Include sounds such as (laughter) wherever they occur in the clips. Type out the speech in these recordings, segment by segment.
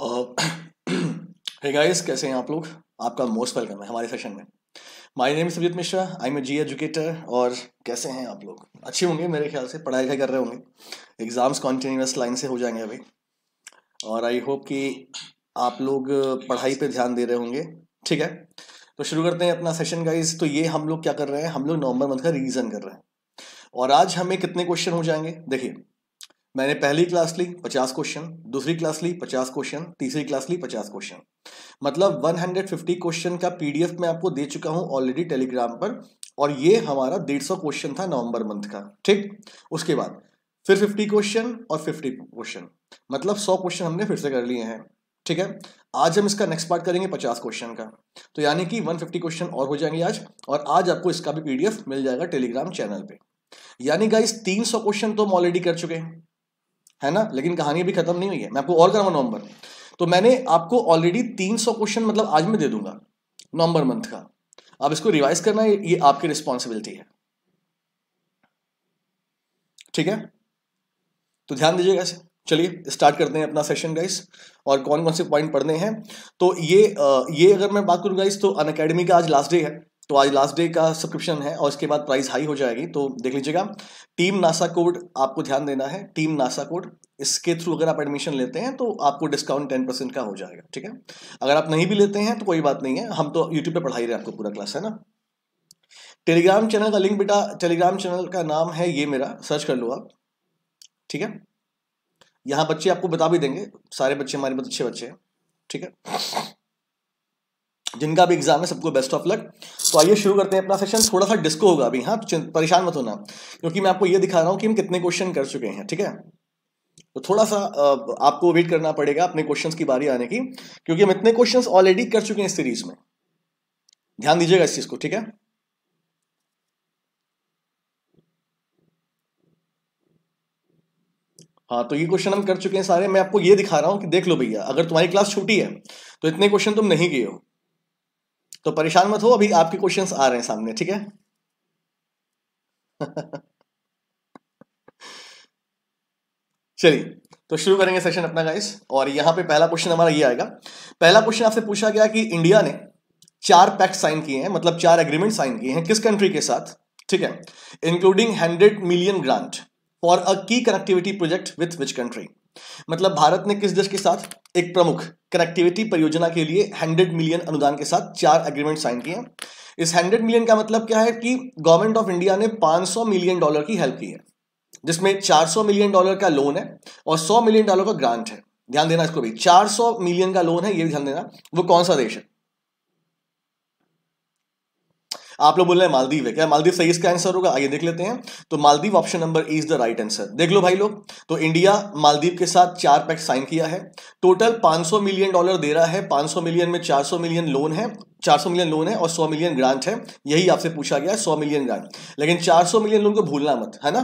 हे uh, guys (clears throat) कैसे हैं आप लोग आपका मोस्ट वेलकम है हमारे सेशन में my name Sujeet Mishra I am a G educator और कैसे हैं आप लोग अच्छे होंगे मेरे ख्याल से पढ़ाई लिखाई कर रहे होंगे एग्ज़ाम्स कॉन्टीन्यूस लाइन से हो जाएंगे अभी और आई होप कि आप लोग पढ़ाई पे ध्यान दे रहे होंगे ठीक है तो शुरू करते हैं अपना सेशन गाइज तो ये हम लोग क्या कर रहे हैं हम लोग नवंबर मंथ का रिविजन कर रहे हैं और आज हमें कितने क्वेश्चन हो जाएंगे देखिए मैंने पहली क्लास ली पचास क्वेश्चन दूसरी क्लास ली पचास क्वेश्चन तीसरी क्लास ली पचास क्वेश्चन मतलब 150 क्वेश्चन का पीडीएफ मैं आपको दे चुका हूं ऑलरेडी टेलीग्राम पर और ये हमारा 150 क्वेश्चन था नवंबर मंथ का ठीक उसके बाद फिर 50 क्वेश्चन और 50 क्वेश्चन मतलब 100 क्वेश्चन हमने फिर से कर लिए हैं ठीक है आज हम इसका नेक्स्ट पार्ट करेंगे पचास क्वेश्चन का तो यानी कि फिफ्टी क्वेश्चन और हो जाएंगे आज और आज आपको इसका भी पीडीएफ मिल जाएगा टेलीग्राम चैनल पर यानी गाइस सौ क्वेश्चन तो हम ऑलरेडी कर चुके हैं है ना लेकिन कहानी अभी खत्म नहीं हुई है मैं आपको और कराऊंगा नवंबर में तो मैंने आपको ऑलरेडी 300 क्वेश्चन मतलब आज मैं दे दूंगा नवंबर मंथ का अब इसको रिवाइज करना ये आपकी रिस्पॉन्सिबिलिटी है ठीक है तो ध्यान दीजिएगा ऐसे चलिए स्टार्ट करते हैं अपना सेशन गाइस और कौन कौन से पॉइंट पढ़ने हैं तो ये ये अगर मैं बात करूँ गाइस तो अन का आज लास्ट डे है तो आज लास्ट डे का सब्सक्रिप्शन है और इसके बाद प्राइस हाई हो जाएगी तो देख लीजिएगा टीम नासा कोड आपको ध्यान देना है टीम नासा कोड इसके थ्रू अगर आप एडमिशन लेते हैं तो आपको डिस्काउंट टेन परसेंट का हो जाएगा ठीक है अगर आप नहीं भी लेते हैं तो कोई बात नहीं है हम तो यूट्यूब पर पढ़ाई रहे हैं आपको पूरा क्लास है ना टेलीग्राम चैनल का लिंक बेटा टेलीग्राम चैनल का नाम है ये मेरा सर्च कर लो आप ठीक है यहाँ बच्चे आपको बता भी देंगे सारे बच्चे हमारे बहुत अच्छे बच्चे हैं ठीक है जिनका भी एग्जाम है सबको बेस्ट ऑफ लक तो आइए शुरू करते हैं अपना सेशन थोड़ा सा डिस्को होगा अभी हाँ परेशान मत होना क्योंकि मैं आपको ये दिखा रहा हूँ कि हम कितने क्वेश्चन कर चुके हैं ठीक है तो थोड़ा सा आपको वेट करना पड़ेगा अपने क्वेश्चंस की बारी आने की क्योंकि हम इतने क्वेश्चंस ऑलरेडी कर चुके हैं इस सीरीज में ध्यान दीजिएगा इस चीज को ठीक है हाँ तो ये क्वेश्चन हम कर चुके हैं सारे मैं आपको ये दिखा रहा हूँ कि देख लो भैया अगर तुम्हारी क्लास छोटी है तो इतने क्वेश्चन तुम नहीं किए हो तो परेशान मत हो अभी आपके क्वेश्चन आ रहे हैं सामने ठीक है (laughs) चलिए तो शुरू करेंगे सेशन अपना गाइस और यहां पे पहला क्वेश्चन हमारा ये आएगा पहला क्वेश्चन आपसे पूछा गया कि इंडिया ने चार पैक्ट साइन किए हैं मतलब चार एग्रीमेंट साइन किए हैं किस कंट्री के साथ ठीक है including hundred million grant for a key connectivity project with which country मतलब भारत ने किस देश के साथ एक प्रमुख कनेक्टिविटी परियोजना के लिए हंड्रेड मिलियन अनुदान के साथ चार एग्रीमेंट साइन किए इस हंड्रेड मिलियन का मतलब क्या है कि गवर्नमेंट ऑफ इंडिया ने 500 मिलियन डॉलर की हेल्प की है जिसमें 400 मिलियन डॉलर का लोन है और 100 मिलियन डॉलर का ग्रांट है ध्यान देना इसको भी 400 मिलियन का लोन है ये भी ध्यान देना वो कौन सा देश है आप लोग बोल रहे हैं मालदीव है क्या मालदीव सही इसका आंसर होगा आइए देख लेते हैं तो Maldives option number is the right answer देख लो भाई लोग तो इंडिया मालदीव के साथ चार पैक्ट साइन किया है टोटल 500 मिलियन डॉलर दे रहा है 500 मिलियन में 400 मिलियन लोन है 400 मिलियन लोन है और 100 मिलियन ग्रांट है यही आपसे पूछा गया है सौ मिलियन ग्रांट लेकिन 400 मिलियन लोन को भूलना मत है ना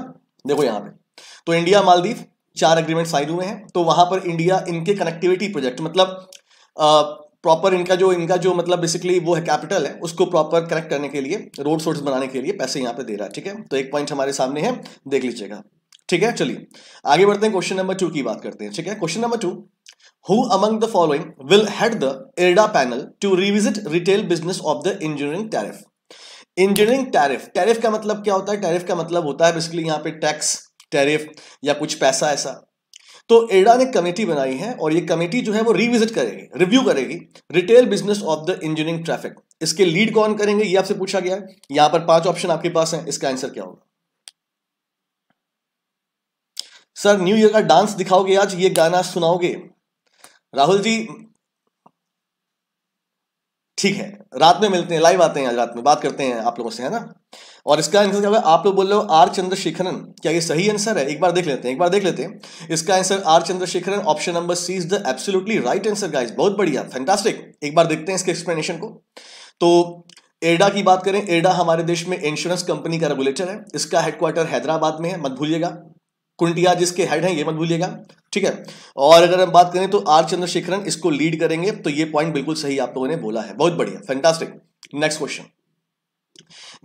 देखो यहाँ पे तो इंडिया मालदीव चार अग्रीमेंट साइन हुए हैं तो वहां पर इंडिया इनके कनेक्टिविटी प्रोजेक्ट मतलब प्रॉपर इनका जो इनका जो मतलब बेसिकली वो है कैपिटल है उसको प्रॉपर करेक्ट करने के लिए रोड सोर्स बनाने के लिए पैसे यहाँ पे दे रहा है ठीक है तो एक पॉइंट हमारे सामने है देख लीजिएगा ठीक है चलिए आगे बढ़ते हैं क्वेश्चन नंबर टू की बात करते हैं ठीक है question number two who among the following will head the IRDA panel to revisit retail business of the engineering tariff engineering tariff tariff का मतलब क्या होता है टैरिफ का मतलब होता है बेसिकली यहाँ पे टैक्स टैरिफ या कुछ पैसा ऐसा तो एडा ने कमेटी बनाई है और ये कमेटी जो है वो रिविजिट करेगी रिव्यू करेगी retail business of the engineering traffic इसके लीड कौन करेंगे ये आपसे पूछा गया है यहां पर पांच ऑप्शन आपके पास है इसका आंसर क्या होगा सर न्यू ईयर का डांस दिखाओगे आज ये गाना सुनाओगे राहुल जी ठीक है रात में मिलते हैं लाइव आते हैं आज रात में बात करते हैं आप लोगों से है ना और इसका आंसर क्या होगा आप लोग बोल रहे हो आर चंद्रशेखरन क्या ये सही आंसर है एक बार देख लेते हैं एक बार देख लेते हैं इसका answer R Chandrasekaran option number C is the absolutely right answer guys बहुत बढ़िया फैंटास्टिक एक बार देखते हैं इसके एक्सप्लेनेशन को तो एडा की बात करें एडा हमारे देश में इंश्योरेंस कंपनी का रेगुलेटर है इसका हेडक्वार्टर हैदराबाद में है मत भूलिएगा कुंटिया जिसके हेड हैं ये मत भूलिएगा ठीक है और अगर हम बात करें तो आर चंद्रशेखरन इसको लीड करेंगे तो ये पॉइंट बिल्कुल सही आप लोगों ने बोला है बहुत बढ़िया fantastic next question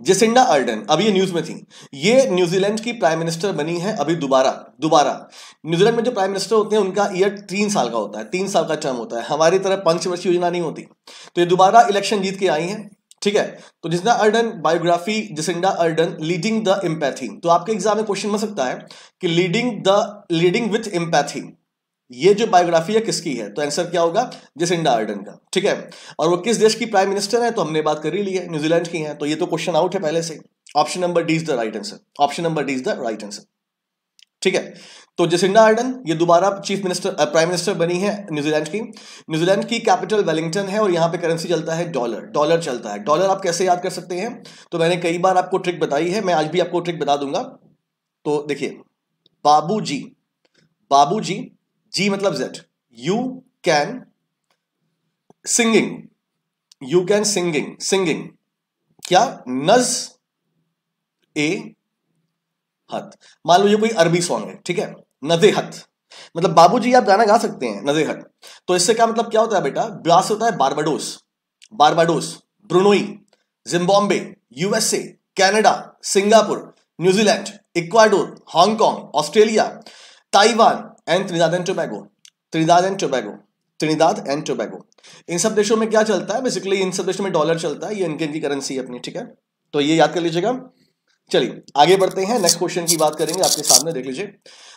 Jacinda Ardern अभी ये न्यूज में थी ये न्यूजीलैंड की प्राइम मिनिस्टर बनी है अभी दोबारा दोबारा न्यूजीलैंड में जो प्राइम मिनिस्टर होते हैं उनका ईयर तीन साल का होता है तीन साल का टर्म होता है हमारी तरह पंचवर्षीय योजना नहीं होती तो ये दोबारा इलेक्शन जीत के आई हैं ठीक है तो Jacinda Ardern biography Jacinda Ardern leading the empathy तो आपके एग्जाम में क्वेश्चन बन सकता है कि leading the leading with empathy ये जो बायोग्राफी है किसकी है तो आंसर क्या होगा जिसिंडा अर्डन का ठीक है और वो किस देश की प्राइम मिनिस्टर है तो हमने बात कर ही ली है न्यूजीलैंड की है तो ये तो क्वेश्चन आउट है पहले से option number D is the right answer option number D is the right answer ठीक है तो जेसिंडा आर्डन ये दोबारा चीफ मिनिस्टर प्राइम मिनिस्टर बनी है न्यूजीलैंड की न्यूजीलैंड की कैपिटल वेलिंगटन है और यहाँ पे करेंसी चलता है डॉलर डॉलर चलता है डॉलर आप कैसे याद कर सकते हैं तो मैंने कई बार आपको ट्रिक बताई है मैं आज भी आपको ट्रिक बता दूंगा तो देखिए बाबू जी बाबू जी जी मतलब जेट you can singing you can singing singing क्या नज ए मान लो ये कोई अरबी सॉन्ग है ठीक है नजेहत मतलब बाबूजी आप गाना गा सकते हैं नजेहत तो इससे क्या मतलब क्या होता है बेटा ब्रास होता है Barbados Barbados Brunei Zimbabwe USA Canada Singapore New Zealand Ecuador Hong Kong Australia Taiwan and Trinidad and Tobago Trinidad and Tobago Trinidad and Tobago इन सब देशों में क्या चलता है बेसिकली इन सब देशों में डॉलर चलता है ये इनके इनकी करेंसी है अपनी ठीक है तो ये याद कर लीजिएगा चलिए आगे बढ़ते हैं नेक्स्ट क्वेश्चन की बात करेंगे आपके सामने देख लीजिए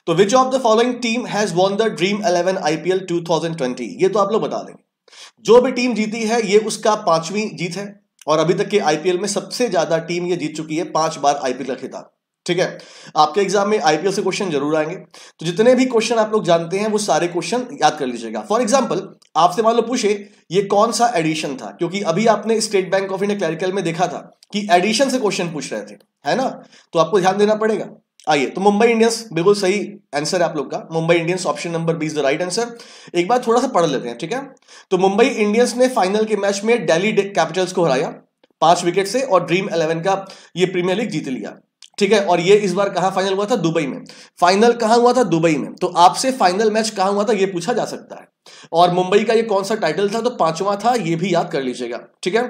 तो which of the following team has won the Dream Eleven IPL 2020 ये तो आप लोग बता देंगे जो भी टीम जीती है ये उसका पांचवी जीत है और अभी तक के आईपीएल में सबसे ज्यादा टीम ये जीत चुकी है पांच बार आईपीएल का खिताब ठीक है आपके एग्जाम में आईपीएल से क्वेश्चन जरूर आएंगे तो जितने भी क्वेश्चन आप लोग जानते हैं वो सारे क्वेश्चन याद कर लीजिएगा फॉर एग्जाम्पल आपसे मान लो पूछे ये कौन सा एडिशन था क्योंकि अभी आपने State bank of India clerical में देखा था कि एडिशन से क्वेश्चन पूछ रहे थे है ना तो आपको ध्यान देना पड़ेगा आइए तो मुंबई इंडियंस बिल्कुल सही आंसर है आप लोग का Mumbai Indians option number B is the right answer एक बार थोड़ा सा पढ़ लेते हैं ठीक है तो मुंबई इंडियंस ने फाइनल के मैच में डेली कैपिटल्स को हराया पांच विकेट से और ड्रीम इलेवन का ये प्रीमियर लीग जीत लिया ठीक है और ये इस बार कहा फाइनल हुआ था दुबई में फाइनल कहा हुआ था दुबई में तो आपसे फाइनल मैच कहा हुआ था ये पूछा जा सकता है और मुंबई का ये कौन सा टाइटल था तो पांचवा था ये भी याद कर लीजिएगा ठीक है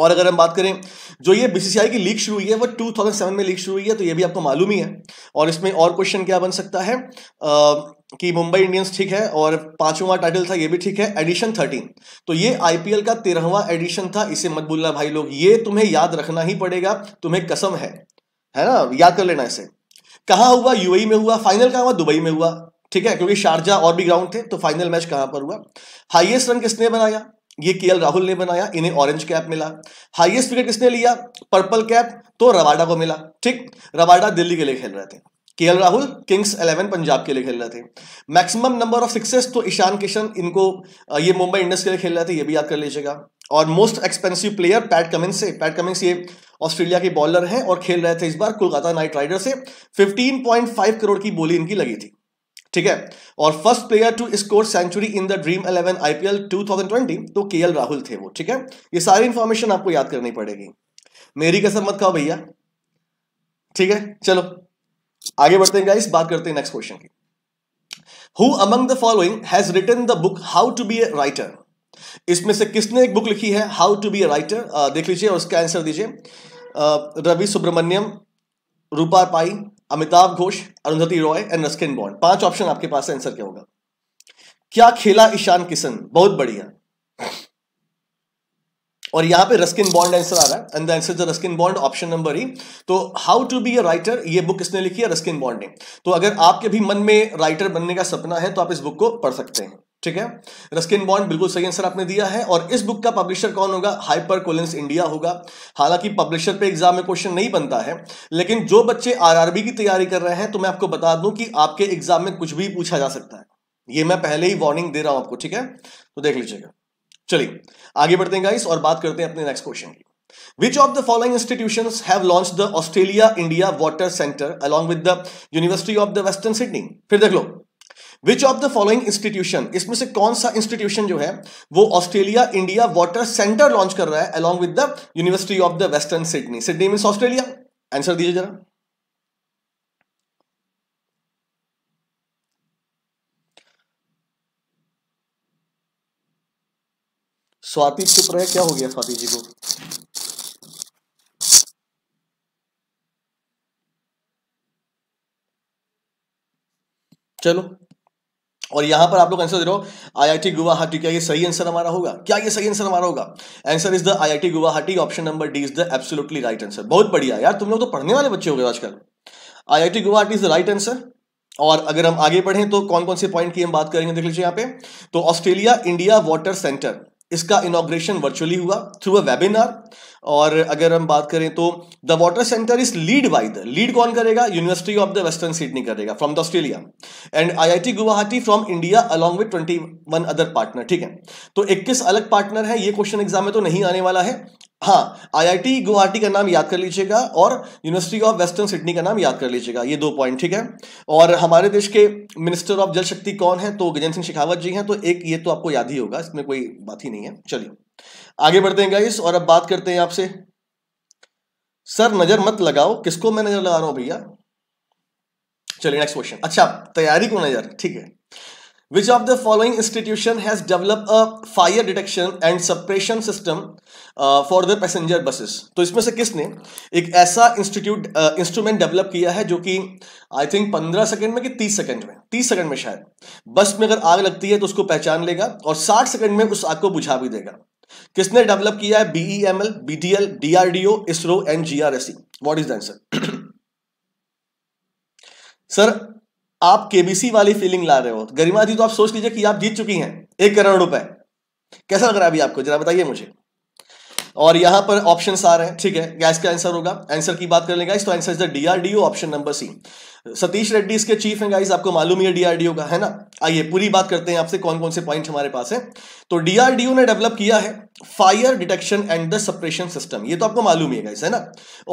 और अगर हम बात करें जो ये बीसीसीआई की लीग शुरू हुई है वो 2007 में लीग शुरू हुई है तो ये भी आपको मालूम ही है और इसमें और क्वेश्चन क्या बन सकता है आ, कि मुंबई इंडियंस ठीक है और पांचवा टाइटल था ये भी ठीक है एडिशन थर्टीन तो ये आईपीएल का तेरहवा एडिशन था इसे मत भूलना भाई लोग ये तुम्हें याद रखना ही पड़ेगा तुम्हें कसम है है ना याद कर लेना इसे कहा हुआ यूएई e में हुआ फाइनल कहा हुआ दुबई में हुआ ठीक है क्योंकि शारजा और भी ग्राउंड थे तो फाइनल मैच कहां पर हुआ हाईएस्ट रन किसने बनाया ये केएल राहुल ने बनाया इन्हें ऑरेंज कैप मिला हाईएस्ट विकेट किसने लिया पर्पल कैप तो रवाडा को मिला ठीक रवाडा दिल्ली के लिए खेल रहे थे KL Rahul Kings Eleven Punjab के लिए खेल रहे थे मैक्सिमम नंबर ऑफ सिक्सेस तो ईशान किशन इनको ये मुंबई इंडियंस के लिए खेल रहे थे ये भी याद कर लीजिएगा और most expensive player Pat Cummins से पैट कमिंस ये ऑस्ट्रेलिया के बॉलर हैं और खेल रहे थे इस बार कोलकाता नाइट राइडर से 15.5 करोड़ की बोली इनकी लगी थी ठीक है और first player to score century in the Dream Eleven IPL 2020 तो के राहुल थे वो ठीक है ये सारी इंफॉर्मेशन आपको याद करनी पड़ेगी मेरी कसर मत खाओ भैया ठीक है चलो आगे बढ़ते हैं गाइस बात करते हैं नेक्स्ट क्वेश्चन की who among the following has written the book how to be a writer इसमें से किसने एक बुक लिखी है how to be a writer देख लीजिए और उसका आंसर दीजिए Ravi Subramaniam Rupa Pai Amitabh Ghosh Arundhati Roy and Ruskin Bond पांच ऑप्शन आपके पास आंसर क्या होगा क्या खेला ईशान किशन बहुत बढ़िया और यहां पे रस्किन बॉन्ड आंसर आ रहा है and the answer Ruskin Bond option number ही तो how to be a writer ये बुक किसने लिखी है रस्किन बॉन्ड ने तो अगर आपके भी मन में राइटर बनने का सपना है तो आप इस बुक को पढ़ सकते हैं ठीक है रस्किन बॉन्ड बिल्कुल सही आंसर आपने दिया है और इस बुक का पब्लिशर कौन होगा हाइपर कोलेंस इंडिया होगा हालांकि पब्लिशर पे एग्जाम में क्वेश्चन नहीं बनता है लेकिन जो बच्चे आरआरबी की तैयारी कर रहे हैं तो मैं आपको बता दूं कि आपके एग्जाम में कुछ भी पूछा जा सकता है ये मैं पहले ही वार्निंग दे रहा हूं आपको ठीक है तो देख लीजिएगा चलिए आगे बढ़ते हैं गाइस और बात करते हैं अपने नेक्स्ट क्वेश्चन की Which of the following institutions have launched the Australia India Water Center along with the University of the Western Sydney? फिर देख लो which of the following institution इसमें से कौन सा इंस्टीट्यूशन जो है वो Australia India water centre launch कर रहा है along with the University of the Western Sydney Sydney mean Australia answer दीजिए जरा स्वाति चुप रहे क्या हो गया स्वाति जी को चलो और यहां पर आप लोग आंसर दे रहे हो आईआईटी गुवाहाटी क्या ये सही आंसर हमारा होगा क्या ये सही आंसर हमारा होगा answer is the IIT Guwahati option number D is the absolutely right answer बहुत बढ़िया यार तुम लोग तो पढ़ने वाले बच्चे हो गए आजकल IIT Guwahati is the right answer और अगर हम आगे पढ़ें तो कौन कौन से पॉइंट की हम बात करेंगे देख लीजिए यहाँ पे तो ऑस्ट्रेलिया इंडिया वाटर सेंटर इसका इनोग्रेशन वर्चुअली हुआ थ्रू अ वेबिनार और अगर हम बात करें तो the water centre is lead by the lead कौन करेगा University of the Western Sydney करेगा from the Australia and IIT Guwahati from India along with twenty one other partner ठीक है तो इक्कीस अलग पार्टनर है ये क्वेश्चन एग्जाम में तो नहीं आने वाला है हाँ आईआईटी गुवाहाटी का नाम याद कर लीजिएगा और यूनिवर्सिटी ऑफ वेस्टर्न सिडनी का नाम याद कर लीजिएगा ये दो पॉइंट ठीक है और हमारे देश के मिनिस्टर ऑफ जल शक्ति कौन है तो गजेंद्र सिंह शेखावत जी हैं तो एक ये तो आपको याद ही होगा इसमें कोई बात ही नहीं है चलिए आगे बढ़ते हैं गाइस और अब बात करते हैं आपसे सर नजर मत लगाओ किसको मैं नजर लगा रहा हूं भैया चलिए नेक्स्ट क्वेश्चन अच्छा तैयारी को नजर ठीक है Which of the following institution has developed a fire detection and suppression system for the passenger buses तो इसमें से किसने एक ऐसा इंस्टीट्यूट इंस्ट्रूमेंट डेवलप किया है जो कि आई थिंक पंद्रह सेकंड में कि तीस सेकंड में तीस सेकंड में शायद बस में अगर आग लगती है तो उसको पहचान लेगा और साठ सेकंड में उस आग को बुझा भी देगा किसने डेवलप किया है B E M L B D L D R D O ISRO and G R S C what is the answer sir आप केबीसी वाली फीलिंग ला रहे हो गरिमा जी तो आप सोच लीजिए कि आप जीत चुकी हैं एक करोड़ रुपए कैसा लग रहा है अभी आपको जरा बताइए मुझे और यहां पर ऑप्शन आ रहे हैं ठीक है गैस का आंसर होगा आंसर की बात कर लेगा इस तो answer is the DRDO option number C Satish Reddy इसके चीफ हैं गाइस आपको मालूम है डीआरडीओ का है ना आइए पूरी बात करते हैं आपसे कौन कौन से पॉइंट हमारे पास है तो डीआरडीओ ने डेवलप किया है fire detection and the suppression system ये तो आपको मालूम ही है गाइस है ना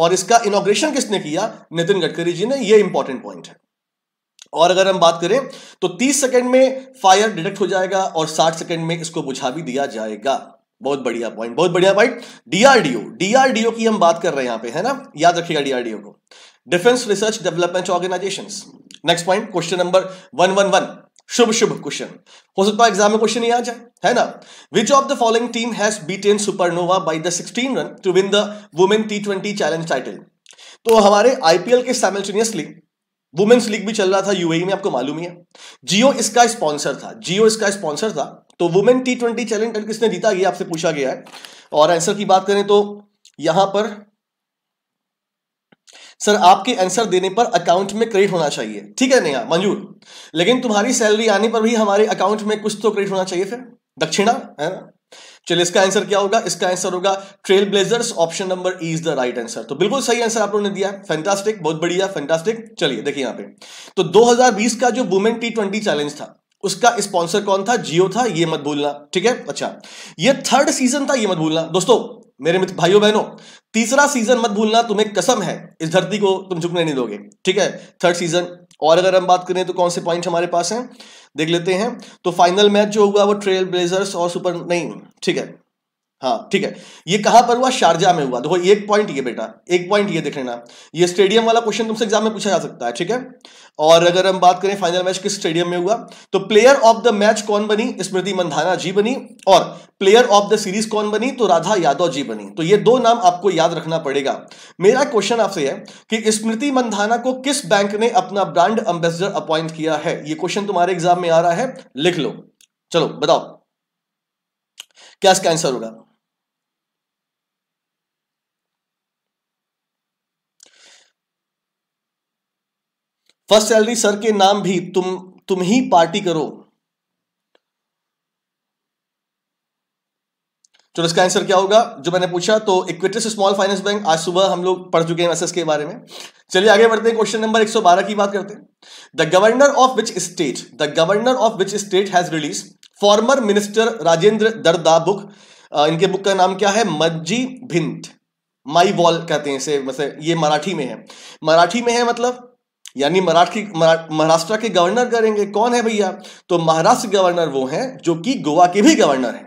और इसका इनोग्रेशन किसने किया नितिन गडकरी जी ने ये इंपॉर्टेंट पॉइंट है और अगर हम बात करें तो 30 सेकंड में फायर डिटेक्ट हो जाएगा और 60 सेकंड में इसको बुझा भी दिया जाएगा बहुत बढ़िया पॉइंट बहुत बढ़िया पॉइंट डीआरडीओ डीआरडीओ की हम बात कर रहे हैं यहां पे है ना याद रखिएगा डीआरडीओ को defence research development organisation next point question number one शुभ शुभ क्वेश्चन हो सकता है एग्जाम में क्वेश्चन ही आ जाए है ना which of the following team has beaten supernova by the sixteen run to win the women T twenty challenge title तो हमारे आईपीएल के साइमल्टेनियसली वुमेन्स लीग भी चल रहा था यूएई e में आपको मालूम ही है जियो इसका स्पॉन्सर था जियो इसका स्पॉन्सर था तो वुमेन टी ट्वेंटी चैलेंज किसने जीता ये आपसे पूछा गया है और आंसर की बात करें तो यहां पर सर आपके आंसर देने पर अकाउंट में क्रेडिट होना चाहिए ठीक है नया मंजूर लेकिन तुम्हारी सैलरी आने पर भी हमारे अकाउंट में कुछ तो क्रेडिट होना चाहिए फिर दक्षिणा है ना चलिए इसका आंसर क्या होगा इसका आंसर होगा Trailblazers option number E is the right answer तो बिल्कुल सही आंसर आप लोगों ने दिया फैंटास्टिक बहुत बढ़िया फैंटास्टिक चलिए देखिए यहां पे तो 2020 का जो वुमेन टी ट्वेंटी चैलेंज था उसका स्पॉन्सर कौन था जियो था ये मत भूलना ठीक है अच्छा ये थर्ड सीजन था ये मत भूलना दोस्तों मेरे मित्र भाइयों बहनों तीसरा सीजन मत भूलना तुम्हें कसम है इस धरती को तुम झुकने नहीं दोगे ठीक है थर्ड सीजन और अगर हम बात करें तो कौन से पॉइंट हमारे पास हैं देख लेते हैं तो फाइनल मैच जो हुआ वो ट्रेल ब्लेजर्स और सुपर नहीं ठीक है हाँ ठीक है ये कहां पर हुआ शारजा में हुआ देखो एक पॉइंट ये बेटा एक पॉइंट ये देख लेना ये स्टेडियम वाला क्वेश्चन तुमसे एग्जाम में पूछा जा सकता है ठीक है और अगर हम बात करें फाइनल मैच किस स्टेडियम में हुआ तो प्लेयर ऑफ द मैच कौन बनी स्मृति मंधाना जी बनी और प्लेयर ऑफ द सीरीज कौन बनी तो राधा यादव जी बनी तो ये दो नाम आपको याद रखना पड़ेगा मेरा क्वेश्चन आपसे है कि स्मृति मंधाना को किस बैंक ने अपना ब्रांड एम्बेसडर अपॉइंट किया है ये क्वेश्चन तुम्हारे एग्जाम में आ रहा है लिख लो चलो बताओ क्या इसका आंसर होगा फर्स्ट सैलरी सर के नाम भी तुम तुम ही पार्टी करो चलो इसका आंसर क्या होगा जो मैंने पूछा तो इक्विटिस स्मॉल फाइनेंस बैंक आज सुबह हम लोग पढ़ चुके हैं एस के बारे में चलिए आगे बढ़ते हैं क्वेश्चन नंबर 112 की बात करते हैं the governor of which state the governor of which state has release former minister Rajendra Darda book इनके बुक का नाम क्या है मज्जी भिंट माई वॉल कहते हैं इसे मतलब ये मराठी में है मराठी में है मतलब यानी मराठी महाराष्ट्र के गवर्नर करेंगे कौन है भैया तो महाराष्ट्र गवर्नर वो हैं जो कि गोवा के भी गवर्नर हैं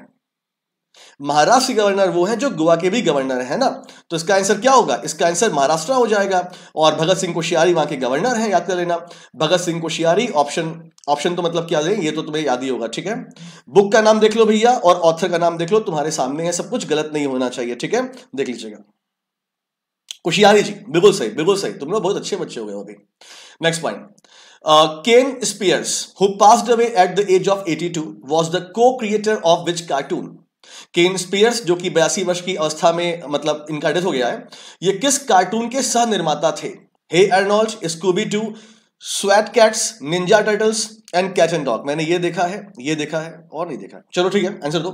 महाराष्ट्र गवर्नर वो हैं जो गोवा के भी गवर्नर हैं ना तो इसका आंसर क्या होगा इसका आंसर महाराष्ट्र हो जाएगा और भगत सिंह कोशियारी वहां के गवर्नर हैं याद कर लेना भगत सिंह कोशियारी ऑप्शन ऑप्शन तो मतलब क्या ये तो तुम्हें याद ही होगा ठीक है बुक का नाम देख लो भैया और ऑथर का नाम देख लो तुम्हारे सामने है सब कुछ गलत नहीं होना चाहिए ठीक है देख लीजिएगा खुशियारी जी बिल्कुल सही बिल्कुल सही तुम लोग बहुत अच्छे बच्चे हो गए अभी next point Ken Spears who passed away at the age of 82 was the co creator of which cartoon Ken Spears जो कि बयासी वर्ष की अवस्था में मतलब इनका डेथ हो गया है ये किस कार्टून के सह निर्माता थे हे अर्नोल्ड स्कूबी टू स्वेट Kats Ninja Turtles and cat and dog मैंने ये देखा है ये देखा है और नहीं देखा है चलो ठीक है आंसर दो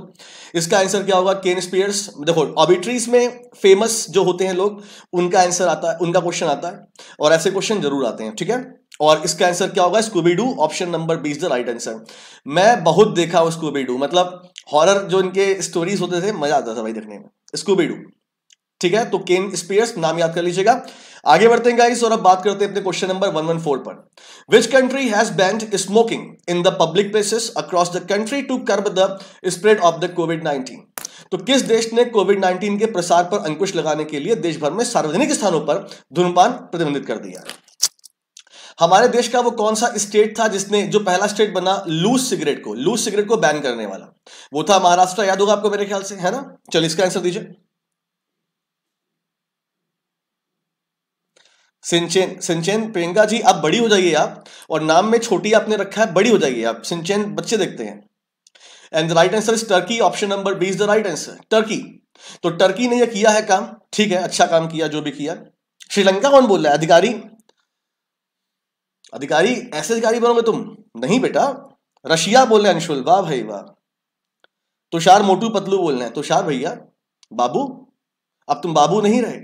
इसका आंसर क्या होगा केन स्पियर्स देखो ऑबिट्रीज में फेमस जो होते हैं लोग उनका आंसर आता है उनका क्वेश्चन आता है और ऐसे क्वेश्चन जरूर आते हैं ठीक है और इसका आंसर क्या होगा Scooby Doo option number B is the right answer मैं बहुत देखा हूँ स्कूबीडू मतलब हॉरर जो इनके स्टोरीज होते थे मजा आता था भाई देखने में स्कूबीडू ठीक है तो केन स्पियर्स नाम याद कर लीजिएगा आगे बढ़ते हैं गाइस और अब बात करते हैं अपने क्वेश्चन नंबर 114 पर which country has banned smoking in the public places across the country to curb the spread of the COVID 19 तो किस देश ने कोविड 19 के प्रसार पर अंकुश लगाने के लिए देश भर में सार्वजनिक स्थानों पर धूमपान प्रतिबंधित कर दिया हमारे देश का वो कौन सा स्टेट था जिसने जो पहला स्टेट बना लूज सिगरेट को लूज सिगरेट को बैन करने वाला वो था महाराष्ट्र याद होगा आपको मेरे ख्याल से है ना चलिए इसका आंसर दीजिए सिंचेन सिंचेन प्रियंका जी आप बड़ी हो जाइए आप और नाम में छोटी आपने रखा है बड़ी हो जाइए आप सिंचेन बच्चे देखते हैं and the right answer is Turkey option number B is the right answer Turkey तो टर्की ने यह किया है काम ठीक है अच्छा काम किया जो भी किया श्रीलंका कौन बोल रहा है अधिकारी अधिकारी ऐसे अधिकारी बनोगे तुम नहीं बेटा रशिया बोल रहे अंशुल वाह भाई वाह तुषार मोटू पतलू बोल रहे हैं तुषार भैया बाबू अब तुम बाबू नहीं रहे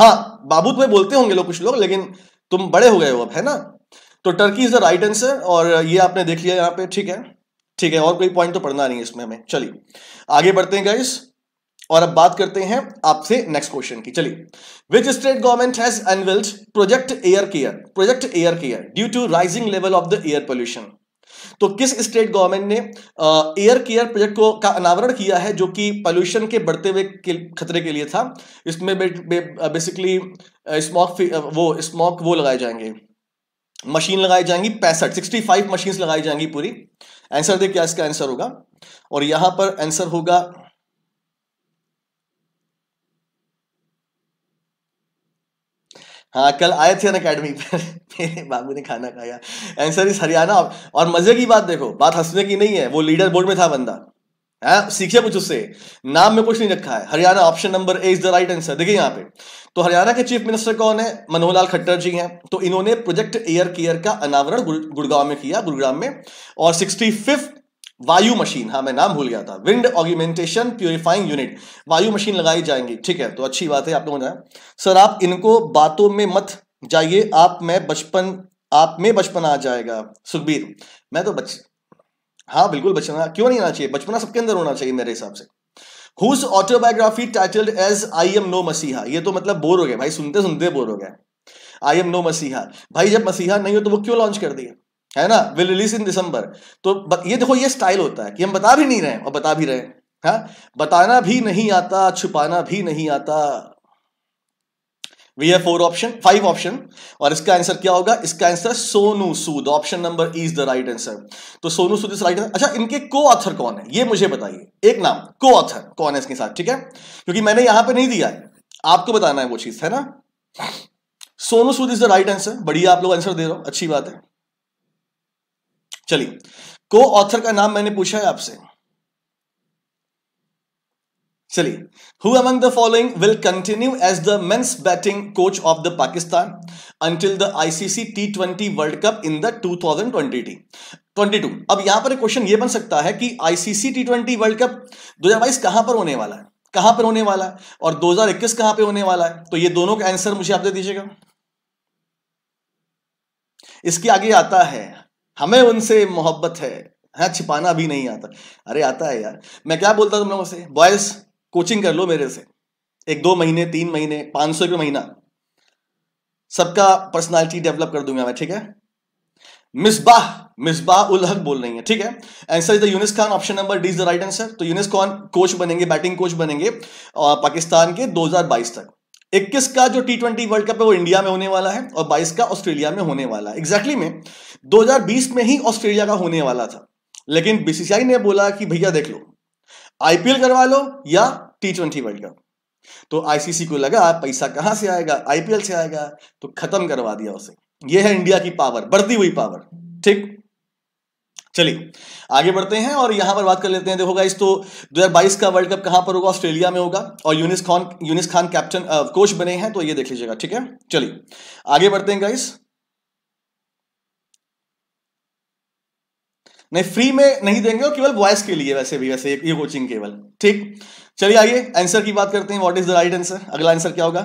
हाँ बाबू तुम्हें बोलते होंगे लोग कुछ लोग लेकिन तुम बड़े हो गए हो अब है ना तो Turkey is the right answer और ये आपने देख लिया यहाँ पे ठीक है ठीक है और कोई पॉइंट तो पढ़ना नहीं है इसमें हमें चलिए आगे बढ़ते हैं गाइस और अब बात करते हैं आपसे नेक्स्ट क्वेश्चन की चलिए which state government has unveiled project air care project air care due to rising level of the air pollution तो किस स्टेट गवर्नमेंट ने एयर केयर प्रोजेक्ट को का अनावरण किया है जो कि पॉल्यूशन के बढ़ते हुए खतरे के लिए था इसमें बे, बे, बेसिकली स्मॉक वो स्मॉक वो लगाए जाएंगे मशीन लगाई जाएंगी पैंसठ सिक्सटी फाइव मशीन लगाई जाएंगी पूरी आंसर दे क्या इसका आंसर होगा और यहां पर आंसर होगा हाँ कल आए थे ना अकेडमी (laughs) पर मेरे बाबू ने खाना खाया आंसर इज हरियाणा और मजे की बात देखो बात हंसने की नहीं है वो लीडर बोर्ड में था बंदा है हाँ, सीखे कुछ उससे नाम में कुछ नहीं रखा है Haryana option number A is the right answer देखिए यहाँ पे तो हरियाणा के चीफ मिनिस्टर कौन है मनोहर लाल खट्टर जी हैं तो इन्होंने प्रोजेक्ट एयर केयर का अनावरण गुड़गांव में किया गुरुग्राम में और सिक्सटी फिफ्थ वायु मशीन हाँ मैं नाम भूल गया था wind augmentation purifying unit Vayu machine लगाई जाएंगी ठीक है तो अच्छी बात है आप लोगों ने सर आप इनको बातों में मत जाइए आप में बचपन आप में बचपन आ जाएगा सुखबीर मैं तो बच हाँ बिल्कुल बचपना क्यों नहीं आना चाहिए बचपना तो सबके अंदर होना चाहिए मेरे हिसाब से whose autobiography titled as I am no messiah ये तो मतलब बोर हो गया भाई सुनते सुनते बोर हो गया आई एम नो मसीहा भाई जब मसीहा नहीं हो तो वो क्यों लॉन्च कर दिया है ना विल रिलीज इन दिसंबर तो ये देखो ये स्टाइल होता है कि हम बता भी नहीं रहे और बता भी रहे हैं हाँ? बताना भी नहीं आता छुपाना भी नहीं आता we have four option five option और इसका आंसर क्या होगा इसका answer Sonu Sood option number is the right answer तो Sonu Sood is right answer अच्छा इनके को ऑथर कौन है ये मुझे बताइए एक नाम को ऑथर कौन है इसके साथ ठीक है क्योंकि मैंने यहां पे नहीं दिया है आपको बताना है वो चीज है ना Sonu Sood is the right answer बढ़िया आप लोग आंसर दे रहे हो अच्छी बात है चलिए को ऑथर का नाम मैंने पूछा है आपसे चलिए who among the following will continue as the men's batting coach of the Pakistan until the ICC T twenty World Cup in the two thousand twenty T twenty two अब यहां पर क्वेश्चन ये बन सकता है कि ICC T twenty World Cup दो हजार बाईस कहां पर होने वाला है कहां पर होने वाला है और दो हजार इक्कीस कहां पर होने वाला है तो ये दोनों का आंसर मुझे आप दे दीजिएगा इसके आगे आता है हमें उनसे मोहब्बत है हाँ छिपाना भी नहीं आता अरे आता है यार मैं क्या बोलता तुम लोगों से बॉयज कोचिंग कर लो मेरे से एक दो महीने तीन महीने पांच सौ रुपये महीना सबका पर्सनालिटी डेवलप कर दूंगा मैं ठीक है मिसबाह मिसबाह उल हक बोल रही है ठीक है answer is the Younis Khan option number D is the right answer तो यूनिस खान कोच बनेंगे बैटिंग कोच बनेंगे पाकिस्तान के 2022 तक 21 का जो टी ट्वेंटी वर्ल्ड कप है वो इंडिया में होने वाला है और 22 का ऑस्ट्रेलिया में होने वाला है एग्जैक्टली exactly में 2020 में ही ऑस्ट्रेलिया का होने वाला था लेकिन बीसीसीआई ने बोला कि भैया देख लो आईपीएल करवा लो या टी ट्वेंटी वर्ल्ड कप तो आईसीसी को लगा पैसा कहां से आएगा आईपीएल से आएगा तो खत्म करवा दिया उसे यह है इंडिया की पावर बढ़ती हुई पावर ठीक चलिए आगे बढ़ते हैं और यहां पर बात कर लेते हैं देखो गाइस तो 2022 का वर्ल्ड कप कहां पर होगा ऑस्ट्रेलिया में होगा और यूनिस खान यूनिस खान कैप्टन कोच बने हैं तो ये देख लीजिएगा ठीक है चलिए आगे बढ़ते हैं गाइस नहीं फ्री में नहीं देंगे और केवल बॉयज के लिए वैसे भी वैसे ये कोचिंग केवल ठीक चलिए आइए आंसर की बात करते हैं what is the right answer अगला आंसर क्या होगा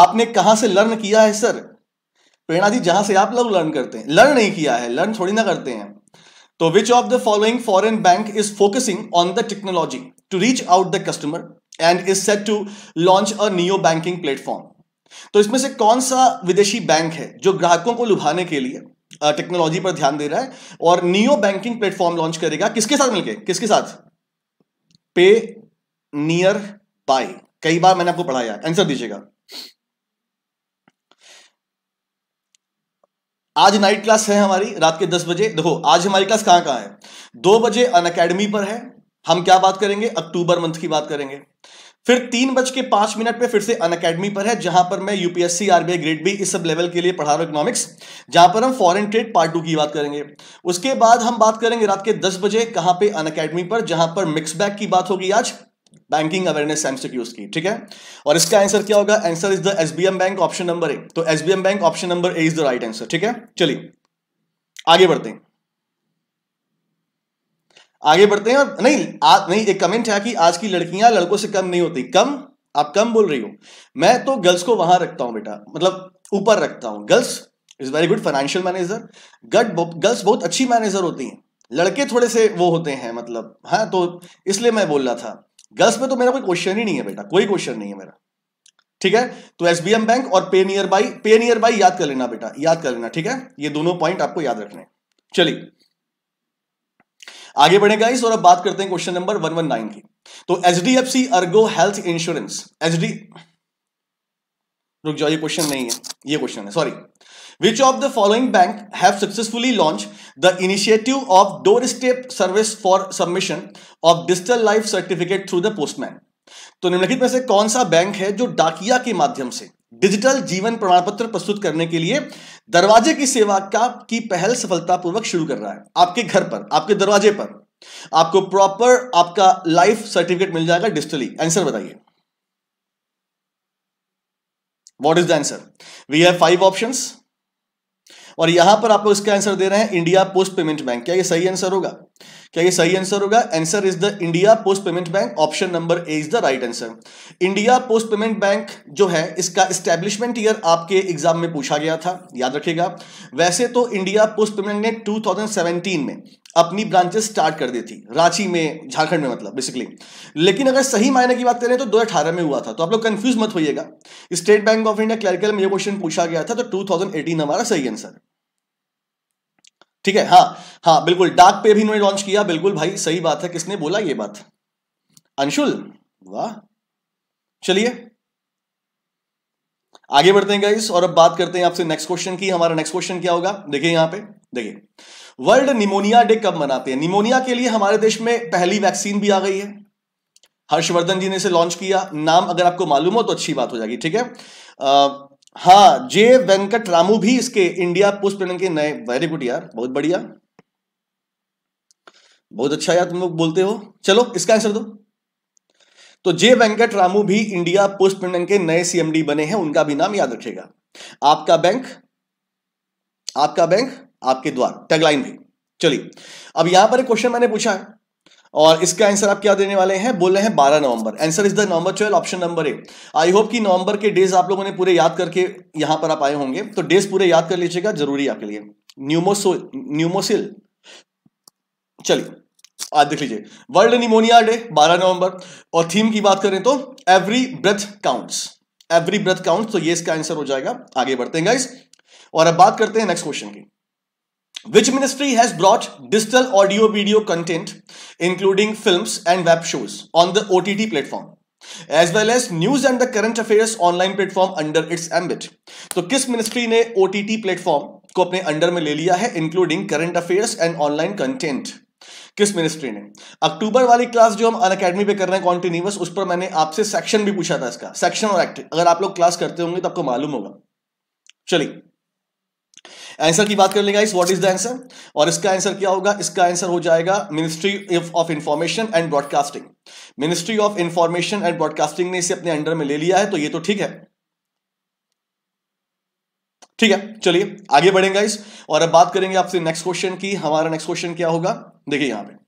आपने कहां से लर्न किया है सर प्रेरणा जी जहां से आप लोग लर्न करते हैं लर्न नहीं किया है लर्न थोड़ी ना करते हैं तो which of the following foreign bank is focusing on the technology to reach out the customer and is set to launch a neo banking platform तो इसमें से कौन सा विदेशी बैंक है जो ग्राहकों को लुभाने के लिए टेक्नोलॉजी पर ध्यान दे रहा है और नियो बैंकिंग प्लेटफॉर्म लॉन्च करेगा किसके साथ मिलकर किसके साथ पे नियर बाय कई बार मैंने आपको पढ़ाया आंसर दीजिएगा आज नाइट क्लास है हमारी रात के दस बजे देखो आज हमारी क्लास कहां कहां है दो बजे अन अकेडमी पर है हम क्या बात करेंगे अक्टूबर मंथ की बात करेंगे फिर तीन बज के पांच मिनट पे फिर से अन अकेडमी पर है जहां पर मैं यूपीएससी आरबीआई ग्रेड बी इस सब लेवल के लिए पढ़ा रहा हूं इकोनॉमिक्स जहां पर हम फॉरेन ट्रेड पार्ट टू की बात करेंगे उसके बाद हम बात करेंगे रात के दस बजे कहां पे अन अकेडमी पर जहां पर मिक्स बैग की बात होगी आज बैंकिंग अवेयरनेस एमसीक्यूज की ठीक है और इसका आंसर क्या होगा answer is the SBM bank option number A तो SBM bank option number A is the right answer ठीक है चलिए आगे बढ़ते हैं आगे बढ़ते हैं और नहीं आ, नहीं एक कमेंट है कि आज की लड़कियां लड़कों से कम नहीं होती कम आप कम बोल रही हो मैं तो गर्ल्स को वहां रखता हूं बेटा मतलब ऊपर रखता हूं girls is very good financial manager गट गर्ल्स बहुत अच्छी मैनेजर होती हैं लड़के थोड़े से वो होते हैं मतलब हाँ तो इसलिए मैं बोल रहा था गर्ल्स में तो मेरा कोई क्वेश्चन ही नहीं है बेटा कोई क्वेश्चन नहीं है मेरा ठीक है तो एस बैंक और PayNearby PayNearby याद कर लेना बेटा याद कर लेना ठीक है ये दोनों पॉइंट आपको याद रखने चलिए आगे बढ़े गाइस और अब बात करते हैं क्वेश्चन नंबर 119 की तो H D F C ergo health insurance H D रुक जाओ ये क्वेश्चन नहीं है ये क्वेश्चन है sorry which of the following bank have successfully launch the initiative of doorstep service for submission of digital life certificate through the postman तो निम्नलिखित में से कौन सा बैंक है जो डाकिया के माध्यम से डिजिटल जीवन प्रमाण पत्र प्रस्तुत करने के लिए दरवाजे की सेवा का की पहल सफलतापूर्वक शुरू कर रहा है आपके घर पर आपके दरवाजे पर आपको प्रॉपर आपका लाइफ सर्टिफिकेट मिल जाएगा डिजिटली आंसर बताइए what is the answer we have five option और यहां पर आपको इसका आंसर दे रहे हैं इंडिया पोस्ट पेमेंट बैंक क्या ये सही आंसर होगा क्या ये सही आंसर होगा answer is the India post payment bank option number A is the right answer India post payment bank जो है इसका स्टैब्लिशमेंट ईयर आपके एग्जाम में पूछा गया था याद रखेगा वैसे तो इंडिया पोस्ट पेमेंट ने 2017 में अपनी ब्रांचेस स्टार्ट कर दी थी रांची में झारखंड में मतलब बेसिकली लेकिन अगर सही मायने की बात करें तो 2018 में हुआ था तो आप लोग कंफ्यूज मत होइएगा state bank of India clerical में ये क्वेश्चन पूछा गया था तो 2018 हमारा सही आंसर है ठीक है हाँ हाँ बिल्कुल डाक पे भी इन्होंने लॉन्च किया बिल्कुल भाई सही बात है किसने बोला ये बात अंशुल वाह चलिए आगे बढ़ते हैं गाइस और अब बात करते हैं आपसे नेक्स्ट क्वेश्चन की हमारा नेक्स्ट क्वेश्चन क्या होगा देखिए यहां पे देखिए वर्ल्ड निमोनिया डे कब मनाते हैं निमोनिया के लिए हमारे देश में पहली वैक्सीन भी आ गई है हर्षवर्धन जी ने इसे लॉन्च किया नाम अगर आपको मालूम हो तो अच्छी बात हो जाएगी ठीक है आ, हाँ जे वेंकट रामू भी इसके इंडिया पोस्ट पेमेंट के नए वेरी गुड यार बहुत बढ़िया बहुत अच्छा यार तुम लोग बोलते हो चलो इसका आंसर दो तो जे वेंकट रामू भी इंडिया पोस्ट पेमेंट के नए सीएमडी बने हैं उनका भी नाम याद रखेगा आपका बैंक आपका बैंक आपके द्वार टैगलाइन भी चलिए अब यहां पर एक क्वेश्चन मैंने पूछा है और इसका आंसर आप क्या देने वाले हैं बोल रहे हैं बारह नवंबर answer is the November twelve option number A I hope कि नवंबर के डेज आप लोगों ने पूरे याद करके यहां पर आप आए होंगे तो डेज पूरे याद कर लीजिएगा जरूरी आपके लिए न्यूमोसो न्यूमोसिल चलिए आज देख लीजिए वर्ल्ड निमोनिया डे 12 नवंबर और थीम की बात करें तो every breath counts every breath count तो ये इसका आंसर हो जाएगा आगे बढ़ते हैं गाइस और अब बात करते हैं नेक्स्ट क्वेश्चन की which ministry has brought digital audio video content including films and web shows on the OTT platform as well as news and the current affairs online platform under its ambit तो किस ministry ने OTT platform को अपने under में ले लिया है including current affairs and online content किस मिनिस्ट्री ने अक्टूबर वाली क्लास जो हम अन अकेडमी पे कर रहे हैं कॉन्टिन्यूस उस पर मैंने आपसे सेक्शन भी पूछा था इसका सेक्शन और एक्ट अगर आप लोग क्लास करते होंगे तो आपको मालूम होगा चलिए आंसर की बात कर लेगा इस व्हाट इज द आंसर और इसका आंसर क्या होगा इसका आंसर हो जाएगा ministry of information and broadcasting ministry of information and broadcasting ने इसे अपने अंडर में ले लिया है तो ये तो ठीक है ठीक है चलिए आगे बढ़ेंगे इस और अब बात करेंगे आपसे नेक्स्ट क्वेश्चन की हमारा नेक्स्ट क्वेश्चन क्या होगा देखिए यहां पर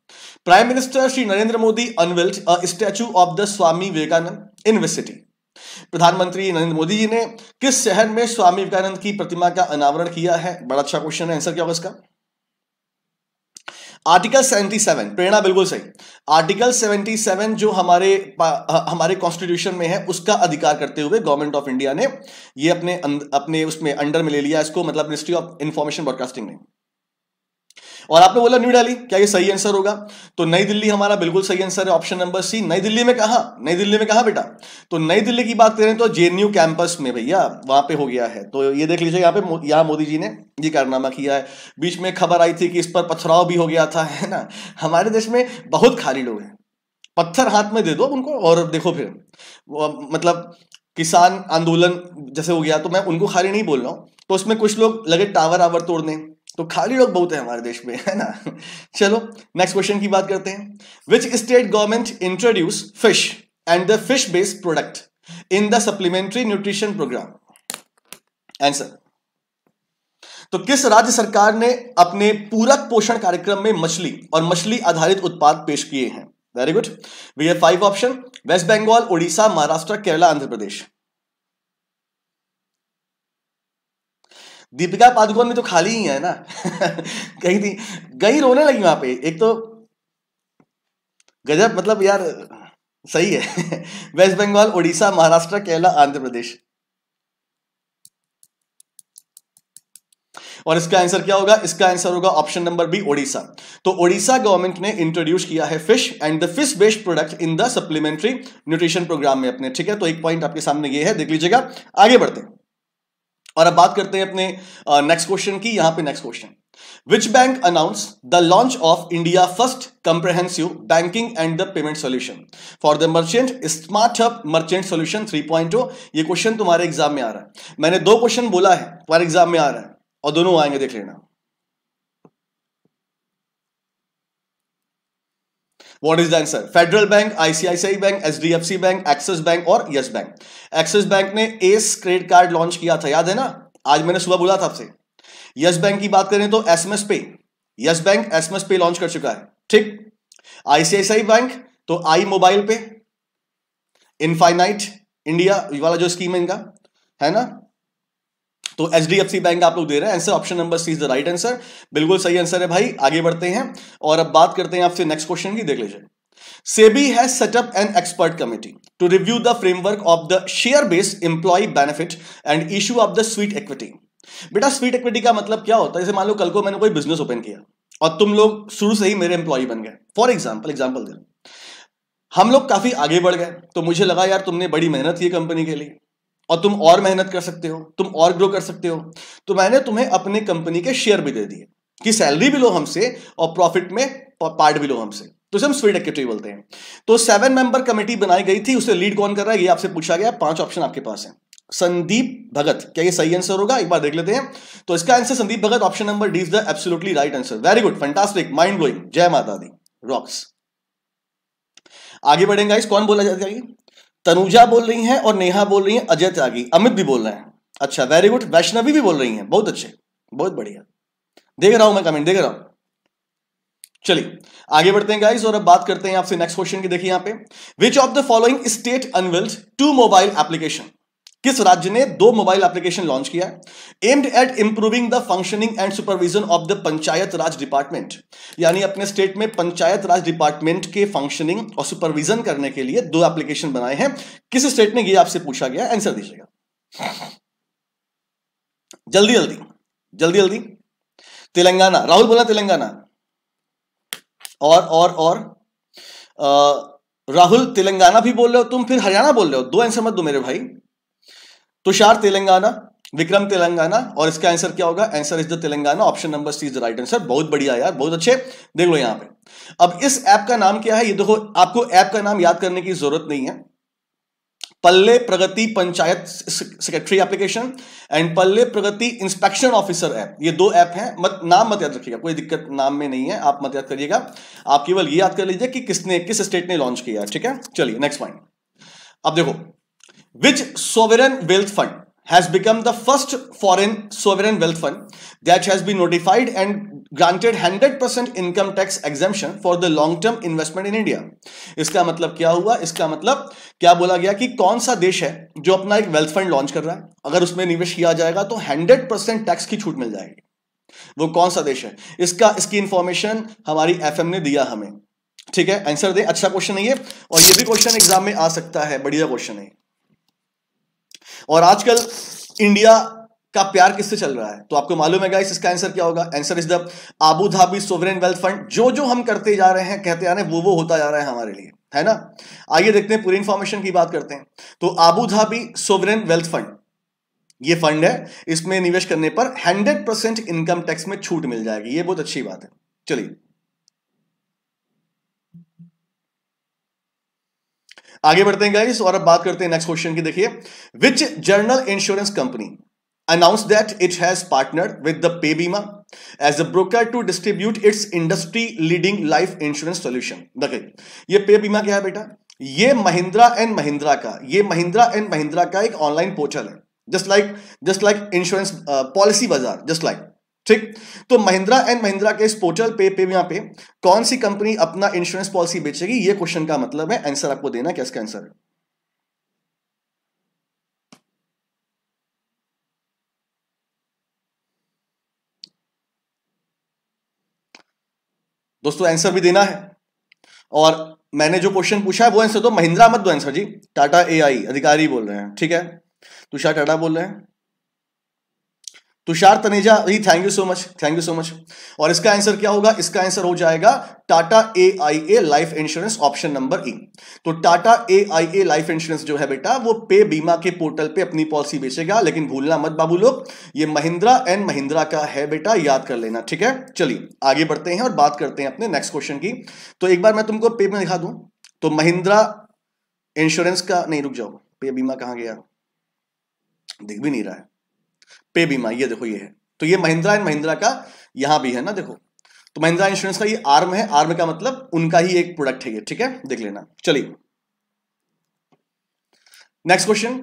prime minister Shri Narendra Modi unveiled statue of the Swami Vivekananda in varsity प्रधानमंत्री नरेंद्र मोदी जी ने किस शहर में स्वामी विवेकानंद की प्रतिमा का अनावरण किया है बड़ा अच्छा क्वेश्चन है आंसर क्या होगा इसका आर्टिकल 77 प्रेरणा बिल्कुल सही आर्टिकल 77 जो हमारे हमारे कॉन्स्टिट्यूशन में है उसका अधिकार करते हुए गवर्नमेंट ऑफ इंडिया ने ये अपने अं, अपने उसमें अंडर में ले लिया इसको मतलब मिनिस्ट्री ऑफ इंफॉर्मेशन ब्रॉडकास्टिंग ने और आपने बोला न्यू डेली क्या ये सही आंसर होगा तो नई दिल्ली हमारा बिल्कुल सही आंसर है ऑप्शन नंबर सी नई दिल्ली में कहा नई दिल्ली में कहा बेटा तो नई दिल्ली की बात करें तो जेएनयू कैंपस में भैया वहां पे हो गया है तो ये देख लीजिए यहाँ पे यहाँ मोदी जी ने ये कारनामा किया है बीच में खबर आई थी कि इस पर पथराव भी हो गया था है ना हमारे देश में बहुत खाली लोग हैं पत्थर हाथ में दे दो उनको और देखो फिर मतलब किसान आंदोलन जैसे हो गया तो मैं उनको खाली नहीं बोल रहा हूँ तो उसमें कुछ लोग लगे टावर आवर तोड़ने तो खाली लोग बहुत है हमारे देश में है ना चलो नेक्स्ट क्वेश्चन की बात करते हैं which state government introduce fish and the fish based product in the supplementary nutrition programme answer तो किस राज्य सरकार ने अपने पूरक पोषण कार्यक्रम में मछली और मछली आधारित उत्पाद पेश किए हैं very good we have five option West Bengal Orissa Maharashtra Kerala Andhra Pradesh Deepika Padukone में तो खाली ही है ना (laughs) कहीं थी गई रोने लगी वहां पे एक तो गजब मतलब यार सही है (laughs) वेस्ट बंगाल उड़ीसा महाराष्ट्र केरला आंध्र प्रदेश और इसका आंसर क्या होगा इसका आंसर होगा ऑप्शन नंबर बी ओडिशा तो ओडिशा गवर्नमेंट ने इंट्रोड्यूस किया है fish and the fish based product in the supplementary nutrition programme में अपने ठीक है तो एक पॉइंट आपके सामने ये है देख लीजिएगा आगे बढ़ते हैं और अब बात करते हैं अपने नेक्स्ट क्वेश्चन की यहां पे next question which bank announce the launch of India first comprehensive banking and the payment solution for the merchant smart hub merchant solution three point ये क्वेश्चन तुम्हारे एग्जाम में आ रहा है मैंने दो क्वेश्चन बोला है तुम्हारे एग्जाम में आ रहा है और दोनों आएंगे देख लेना what is the answer federal bank ICICI bank HDFC bank Axis bank और यस बैंक एक्सिस बैंक ने एस क्रेडिट कार्ड लॉन्च किया था याद है ना आज मैंने सुबह बोला था आपसे यस बैंक की बात करें तो SMS pay Yes bank SMS pay launch कर चुका है ठीक आईसीआईसीआई बैंक तो i mobile pay infinite India वाला जो स्कीम है इनका है ना तो H D F C bank आप लोग दे रहे हैं answer option number C is the right answer बिल्कुल सही आंसर है भाई आगे बढ़ते हैं और अब बात करते हैं आपसे नेक्स्ट क्वेश्चन की देख लीजिए SEBI has set up an expert committee to review the framework of the share-based employee benefit and issue of the sweet equity. बेटा स्वीट इक्विटी का मतलब क्या होता है जैसे मान लो कल को मैंने कोई बिजनेस ओपन किया और तुम लोग शुरू से ही मेरे एम्प्लॉय बन गए फॉर एग्जाम्पल एग्जाम्पल दे हम लोग काफी आगे बढ़ गए तो मुझे लगा यार तुमने बड़ी मेहनत की कंपनी के लिए और तुम और मेहनत कर सकते हो तुम और ग्रो कर सकते हो तो मैंने तुम्हें अपने कंपनी के शेयर भी दे दिए कि सैलरी भी लो हमसे और प्रॉफिट में पार्ट भी लो हमसे तो हम स्वीट एक्टिविटी बोलते हैं तो सेवन मेंबर कमेटी बनाई गई थी उसे लीड कौन कर रहा है ये आपसे पूछा गया पांच ऑप्शन आपके पास है संदीप भगत क्या ये सही आंसर होगा एक बार देख लेते हैं तो इसका answer Sandeep Bhagat option number D is the absolutely right answer very good fantastic mind blowing जय माता दी रॉक्स आगे बढ़ेंगे इस कौन बोला जाएगा तनुजा बोल रही हैं और नेहा बोल रही हैं अजय त्यागी अमित भी बोल रहे हैं अच्छा वेरी गुड वैष्णवी भी बोल रही हैं बहुत अच्छे बहुत बढ़िया देख रहा हूं मैं कमेंट देख रहा हूं चलिए आगे बढ़ते हैं गाइस और अब बात करते हैं आपसे नेक्स्ट क्वेश्चन की देखिए यहां पे which of the following state unveiled two mobile application किस राज्य ने दो मोबाइल एप्लीकेशन लॉन्च किया है aimed at improving the functioning and supervision of the panchayat raj department यानी अपने स्टेट में पंचायत राज डिपार्टमेंट के फंक्शनिंग और सुपरविजन करने के लिए दो एप्लीकेशन बनाए हैं किस स्टेट ने यह आपसे पूछा गया आंसर दीजिएगा जल्दी जल्दी जल्दी जल्दी तेलंगाना राहुल बोला तेलंगाना और और और आ, राहुल तेलंगाना भी बोल रहे हो तुम फिर हरियाणा बोल रहे हो दो आंसर मत दो मेरे भाई तुषार तेलंगाना विक्रम तेलंगाना और इसका आंसर क्या होगा answer is the Telangana option number C is the right answer बहुत बढ़िया यार बहुत अच्छे देख लो यहां पे अब इस ऐप का नाम क्या है ये देखो आपको ऐप का नाम याद करने की जरूरत नहीं है Palle Pragati panchayat secretary application and Palle Pragati inspection officer app ये दो ऐप हैं मत नाम मत याद रखिएगा कोई दिक्कत नाम में नहीं है आप मत याद करिएगा आप केवल ये याद कर लीजिए कि किसने किस स्टेट ने लॉन्च किया ठीक है चलिए नेक्स्ट पॉइंट अब देखो Which sovereign wealth fund has become the first foreign sovereign wealth fund that has been notified and granted 100% income tax exemption for the long term investment in India. इसका मतलब क्या हुआ इसका मतलब क्या बोला गया कि कौन सा देश है जो अपना एक वेल्थ फंड लॉन्च कर रहा है अगर उसमें निवेश किया जाएगा तो 100% टैक्स की छूट मिल जाएगी वो कौन सा देश है इसका इसकी इंफॉर्मेशन हमारी एफ ने दिया हमें ठीक है आंसर दे अच्छा क्वेश्चन है ये और ये भी क्वेश्चन एग्जाम में आ सकता है बढ़िया क्वेश्चन है और आजकल इंडिया का प्यार किससे चल रहा है तो आपको मालूम है गाइस इसका आंसर क्या होगा answer is the Abu Dhabi sovereign wealth fund जो जो हम करते जा रहे हैं कहते आ रहे हैं वो वो होता जा रहा है हमारे लिए है ना आइए देखते हैं पूरी इंफॉर्मेशन की बात करते हैं तो Abu Dhabi sovereign wealth fund ये फंड है इसमें निवेश करने पर हंड्रेड परसेंट इनकम टैक्स में छूट मिल जाएगी ये बहुत अच्छी बात है चलिए आगे बढ़ते हैं गाइस और अब बात करते हैं नेक्स्ट क्वेश्चन की देखिए which general insurance company announce that it has partner with the pay Bima as a broker to distribute its industry leading life insurance solution देखिए ये पे बीमा क्या है बेटा ये महिंद्रा एंड महिंद्रा का ये महिंद्रा एंड महिंद्रा का एक ऑनलाइन पोर्टल है just like just like insurance Policybazaar just like ठीक तो महिंद्रा एंड महिंद्रा के इस पोर्टल पे पे यहाँ पे कौन सी कंपनी अपना इंश्योरेंस पॉलिसी बेचेगी ये क्वेश्चन का मतलब है आंसर आपको देना क्या इसका आंसर है दोस्तों आंसर भी देना है और मैंने जो क्वेश्चन पूछा है वो आंसर दो महिंद्रा मत दो आंसर जी टाटा एआई अधिकारी बोल रहे हैं ठीक है तुषार टाटा बोल रहे हैं Tushar Taneja ji thank you so much thank you so much और इसका आंसर क्या होगा इसका आंसर हो जाएगा Tata A I A life insurance option number E तो Tata A I A life insurance जो है बेटा वो पे बीमा के पोर्टल पे अपनी पॉलिसी बेचेगा लेकिन भूलना मत बाबू लोग ये महिंद्रा एंड महिंद्रा का है बेटा याद कर लेना ठीक है चलिए आगे बढ़ते हैं और बात करते हैं अपने नेक्स्ट क्वेश्चन की तो एक बार मैं तुमको पे में दिखा दू तो महिंद्रा इंश्योरेंस का नहीं रुक जाओ पे बीमा कहाँ गया दिख भी नहीं रहा है पे बीमा ये देखो ये है तो ये महिंद्रा एंड महिंद्रा का यहां भी है ना देखो तो महिंद्रा इंश्योरेंस का ये आर्म है आर्म का मतलब उनका ही एक प्रोडक्ट है ये ठीक है देख लेना चलिए next question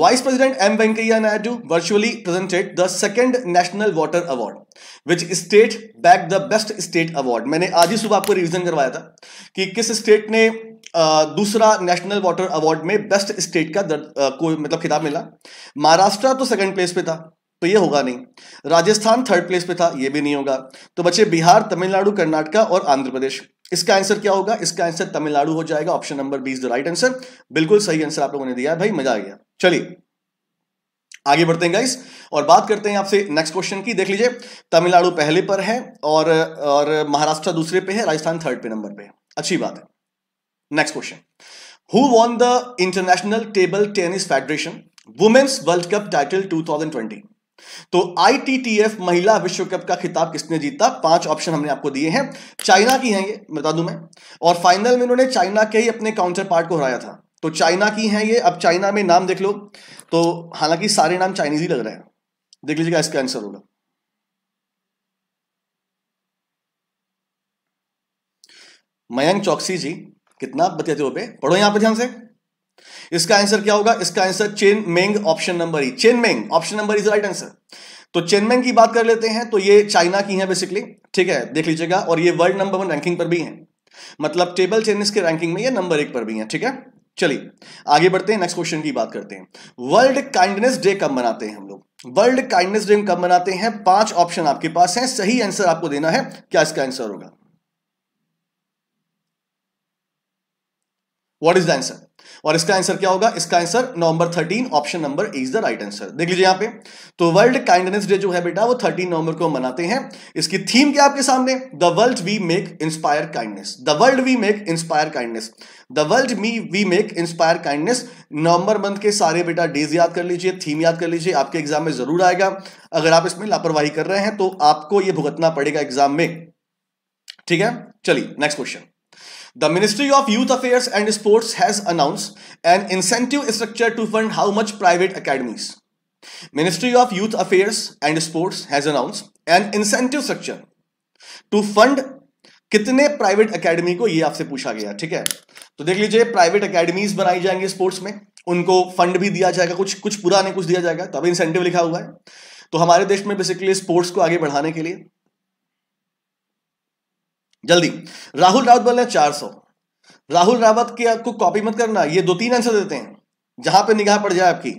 vice president M Venkaiah Naidu virtually presented the second national water award which state back the best state award मैंने आज ही सुबह आपको रिविजन करवाया था कि किस स्टेट ने दूसरा नेशनल वाटर अवार्ड में बेस्ट स्टेट का दर, को मतलब खिताब मिला महाराष्ट्र तो सेकंड प्लेस पे था तो ये होगा नहीं राजस्थान थर्ड प्लेस पे था ये भी नहीं होगा तो बचे बिहार तमिलनाडु कर्नाटका और आंध्र प्रदेश इसका आंसर क्या होगा इसका आंसर तमिलनाडु हो जाएगा option number B is the right answer बिल्कुल सही आंसर आप लोगों ने दिया है भाई मजा आ गया चलिए आगे बढ़ते हैं गाइस और बात करते हैं आपसे नेक्स्ट क्वेश्चन की देख लीजिए तमिलनाडु पहले पर है और और महाराष्ट्र दूसरे पे है राजस्थान थर्ड पे नंबर पे अच्छी बात है next question who won the international table tennis federation women's world cup title 2020 तो आईटीटीएफ महिला विश्व कप का खिताब किसने जीता पांच ऑप्शन हमने आपको दिए हैं चाइना की हैं ये बता दूं मैं और फाइनल में उन्होंने चाइना के ही अपने काउंटर पार्ट को हराया था तो चाइना की हैं ये अब चाइना में नाम देख लो तो हालांकि सारे नाम चाइनीज ही लग रहे हैं देख लीजिएगा इसका आंसर होगा मयंक चौकसी जी कितना बताते हो पे पढ़ो यहां पर ध्यान से इसका आंसर क्या होगा इसका answer Chen Meng option number ही Chen Meng option number is right answer तो चेनमेंग की बात कर लेते हैं तो ये चाइना की है बेसिकली ठीक है देख लीजिएगा और ये वर्ल्ड नंबर वन रैंकिंग पर भी है मतलब टेबल टेनिस के रैंकिंग में ये नंबर एक पर भी है ठीक है चलिए आगे बढ़ते हैं नेक्स्ट क्वेश्चन की बात करते हैं वर्ल्ड काइंडनेस डे कब मनाते हैं हम लोग वर्ल्ड काइंडनेस डे कब मनाते हैं पांच ऑप्शन आपके पास हैं सही आंसर आपको देना है क्या इसका आंसर होगा व्हाट इज द आंसर और इसका आंसर क्या होगा इसका answer November thirteen option number is the right answer देख लीजिए यहां पे तो वर्ल्ड काइंडनेस डे जो है बेटा वो थर्टीन नवंबर को मनाते हैं इसकी थीम क्या आपके सामने the world we make inspire kindness the world we make inspire kindness the world me we make inspire kindness November month के सारे बेटा डेज याद कर लीजिए थीम याद कर लीजिए आपके एग्जाम में जरूर आएगा अगर आप इसमें लापरवाही कर रहे हैं तो आपको यह भुगतना पड़ेगा एग्जाम में ठीक है चलिए next question The Ministry of Youth Affairs and Sports has announced an incentive structure to fund how much private academies. Ministry of Youth Affairs and Sports has announced an incentive structure to fund कितने private academy को ये आपसे पूछा गया ठीक है तो देख लीजिए प्राइवेट एकेडमीज बनाई जाएंगी स्पोर्ट्स में उनको फंड भी दिया जाएगा कुछ कुछ पूरा नहीं कुछ दिया जाएगा तो अभी इंसेंटिव लिखा हुआ है तो हमारे देश में बेसिकली स्पोर्ट्स को आगे बढ़ाने के लिए जल्दी राहुल रावत बोल रहे हैं चार सौ राहुल रावत के आपको कॉपी मत करना ये दो तीन आंसर देते हैं जहां पे निगाह पड़ जाए आपकी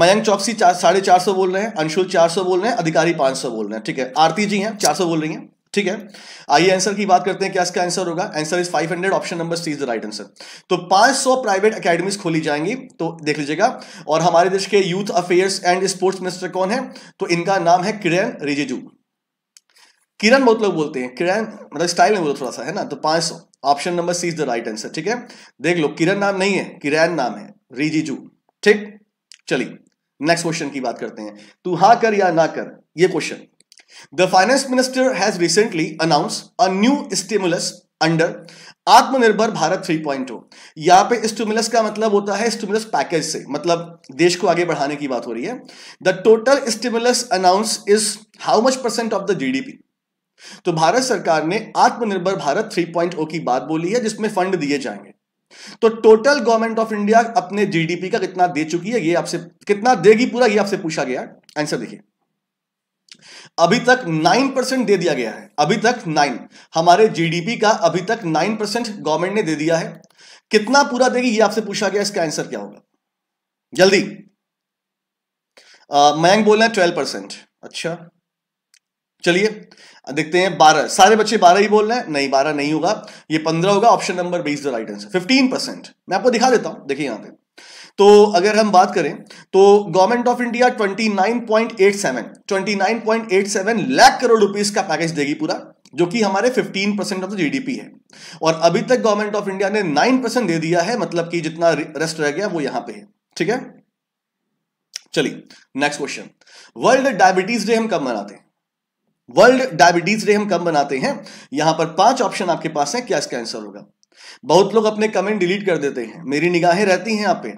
मयंक चौकसी चार साढ़े चार सौ बोल रहे हैं अंशुल चार सौ बोल रहे हैं अधिकारी पांच सौ बोल रहे हैं ठीक है आरती जी हैं चार सौ बोल रही हैं ठीक है आइए आंसर की बात करते हैं क्या इसका आंसर होगा answer is hundred option number C is the right answer तो सौ प्राइवेट अकेडमीज खोली जाएंगी तो देख लीजिएगा और हमारे देश के youth affairs and sports minister कौन है तो इनका नाम है किरण रिजिजू किरण बहुत लोग बोलते हैं किरण मतलब स्टाइल में बोलो थोड़ा सा है ना तो पांच सौ option number C is the right answer ठीक है देख लो किरण नाम नहीं है किरण नाम है रिजिजू ठीक चलिए नेक्स्ट क्वेश्चन की बात करते हैं तू हा कर या ना कर ये question the finance minister has recently announce a new stimulus under Atmanirbhar Bharat 3.0 यहां पर स्टिमुलस का मतलब होता है स्टिमुलस पैकेज से मतलब देश को आगे बढ़ाने की बात हो रही है the total stimulus announce is how much percent of the GDP तो भारत सरकार ने आत्मनिर्भर भारत 3.0 की बात बोली है जिसमें फंड दिए जाएंगे तो टोटल गवर्नमेंट ऑफ इंडिया अपने जीडीपी का कितना दे चुकी है ये आपसे कितना देगी पूरा ये आपसे पूछा गया आंसर देखिए अभी तक 9 परसेंट दे दिया गया है अभी तक 9 हमारे जीडीपी का अभी तक 9 परसेंट गवर्नमेंट ने दे दिया है कितना पूरा देगी ये आपसे पूछा गया इसका आंसर क्या होगा जल्दी मयंक बोल रहे हैं ट्वेल्व परसेंट अच्छा चलिए देखते हैं बारह सारे बच्चे बारह ही बोल रहे हैं नहीं बारह नहीं होगा ये पंद्रह होगा ऑप्शन नंबर बीस the right answer fifteen percent मैं आपको दिखा देता हूं देखिए यहां पे तो अगर हम बात करें तो government of India 29.87 29.87 lakh crore rupees का पैकेज देगी पूरा जो कि हमारे 15 परसेंट ऑफ द जीडीपी है और अभी तक गवर्नमेंट ऑफ इंडिया ने 9 परसेंट दे दिया है मतलब कि जितना रेस्ट रह गया वो यहां पे है ठीक है चलिए next question world diabetes day हम कब मनाते हैं वर्ल्ड डायबिटीज डे हम कब मनाते हैं यहां पर पांच ऑप्शन आपके पास है क्या इसका आंसर होगा बहुत लोग अपने कमेंट डिलीट कर देते हैं मेरी निगाहें रहती हैं आप पे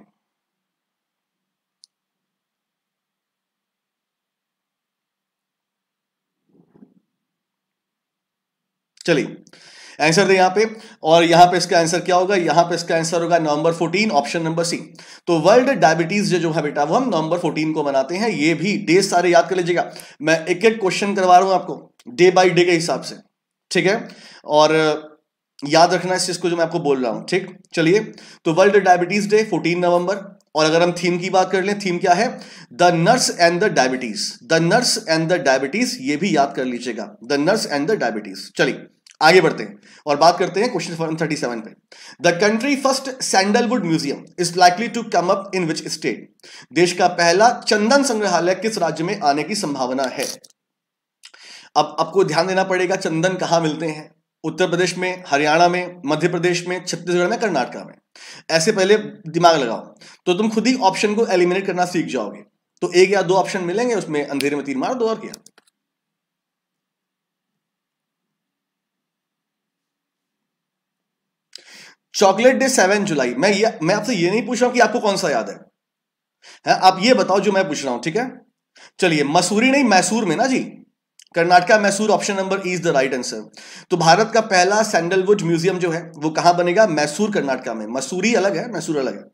चलिए आंसर दें यहां पे और यहां पे इसका आंसर क्या होगा यहां पे इसका आंसर होगा नवंबर 14 ऑप्शन नंबर सी तो वर्ल्ड डायबिटीज डे जो है बेटा वो हम नवंबर 14 को मनाते हैं ये भी डे सारे याद कर लीजिएगा मैं एक एक क्वेश्चन करवा रहा हूं आपको डे बाई डे के हिसाब से ठीक है और याद रखना इस चीज़ को जो मैं आपको बोल रहा हूं ठीक चलिए तो world diabetes day fourteen November और अगर हम थीम की बात कर लें थीम क्या है the nurse and the diabetes the nurse and the diabetes ये भी याद कर लीजिएगा the nurse and the diabetes चलिए आगे बढ़ते हैं और बात करते हैं क्वेश्चन फॉर थर्टी सेवन पे the country first sandalwood museum is likely to come up in which state देश का पहला चंदन संग्रहालय किस राज्य में आने की संभावना है अब आपको ध्यान देना पड़ेगा चंदन कहां मिलते हैं उत्तर प्रदेश में हरियाणा में मध्य प्रदेश में छत्तीसगढ़ में कर्नाटका में ऐसे पहले दिमाग लगाओ तो तुम खुद ही ऑप्शन को एलिमिनेट करना सीख जाओगे तो एक या दो ऑप्शन मिलेंगे उसमें अंधेरे में तीन मार दो और क्या चॉकलेट डे सेवन जुलाई मैं ये मैं आपसे ये नहीं पूछ रहा हूं कि आपको कौन सा याद है, है आप ये बताओ जो मैं पूछ रहा हूं ठीक है चलिए मसूरी नहीं मैसूर में ना जी Karnataka Mysore option number is the right answer तो भारत का पहला सैंडलवुड म्यूजियम जो है वो कहां बनेगा मैसूर कर्नाटका में मसूरी अलग है मैसूर अलग है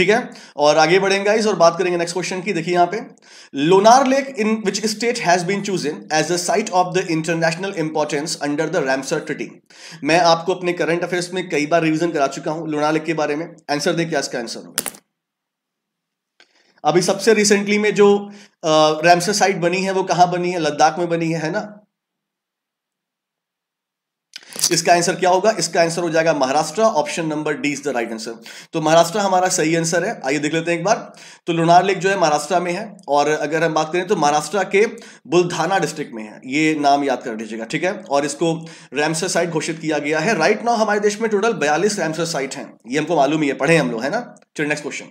ठीक है और आगे बढ़ेंगे इस और बात करेंगे नेक्स्ट क्वेश्चन की देखिए यहां पे Lonar lake in which state has been chosen as a site of the international importance under the Ramsar treaty मैं आपको अपने करंट अफेयर्स में कई बार रिविजन करा चुका हूं लोनार लेक के बारे में आंसर देखिए इसका आंसर होगा अभी सबसे रिसेंटली में जो रैमसर साइट बनी है वो कहां बनी है लद्दाख में बनी है है ना इसका आंसर क्या होगा इसका आंसर हो जाएगा Maharashtra option number D is the right answer तो महाराष्ट्र हमारा सही आंसर है आइए देख लेते हैं एक बार तो लोनार लेक जो है महाराष्ट्र में है और अगर हम बात करें तो महाराष्ट्र के बुलधाना डिस्ट्रिक्ट में है ये नाम याद कर लीजिएगा ठीक है और इसको रैमसर साइट घोषित किया गया है राइट नाउ हमारे देश में टोटल बयालीस रैमसर साइट है ये हमको मालूम ही है पढ़े हम लोग है ना चलो next question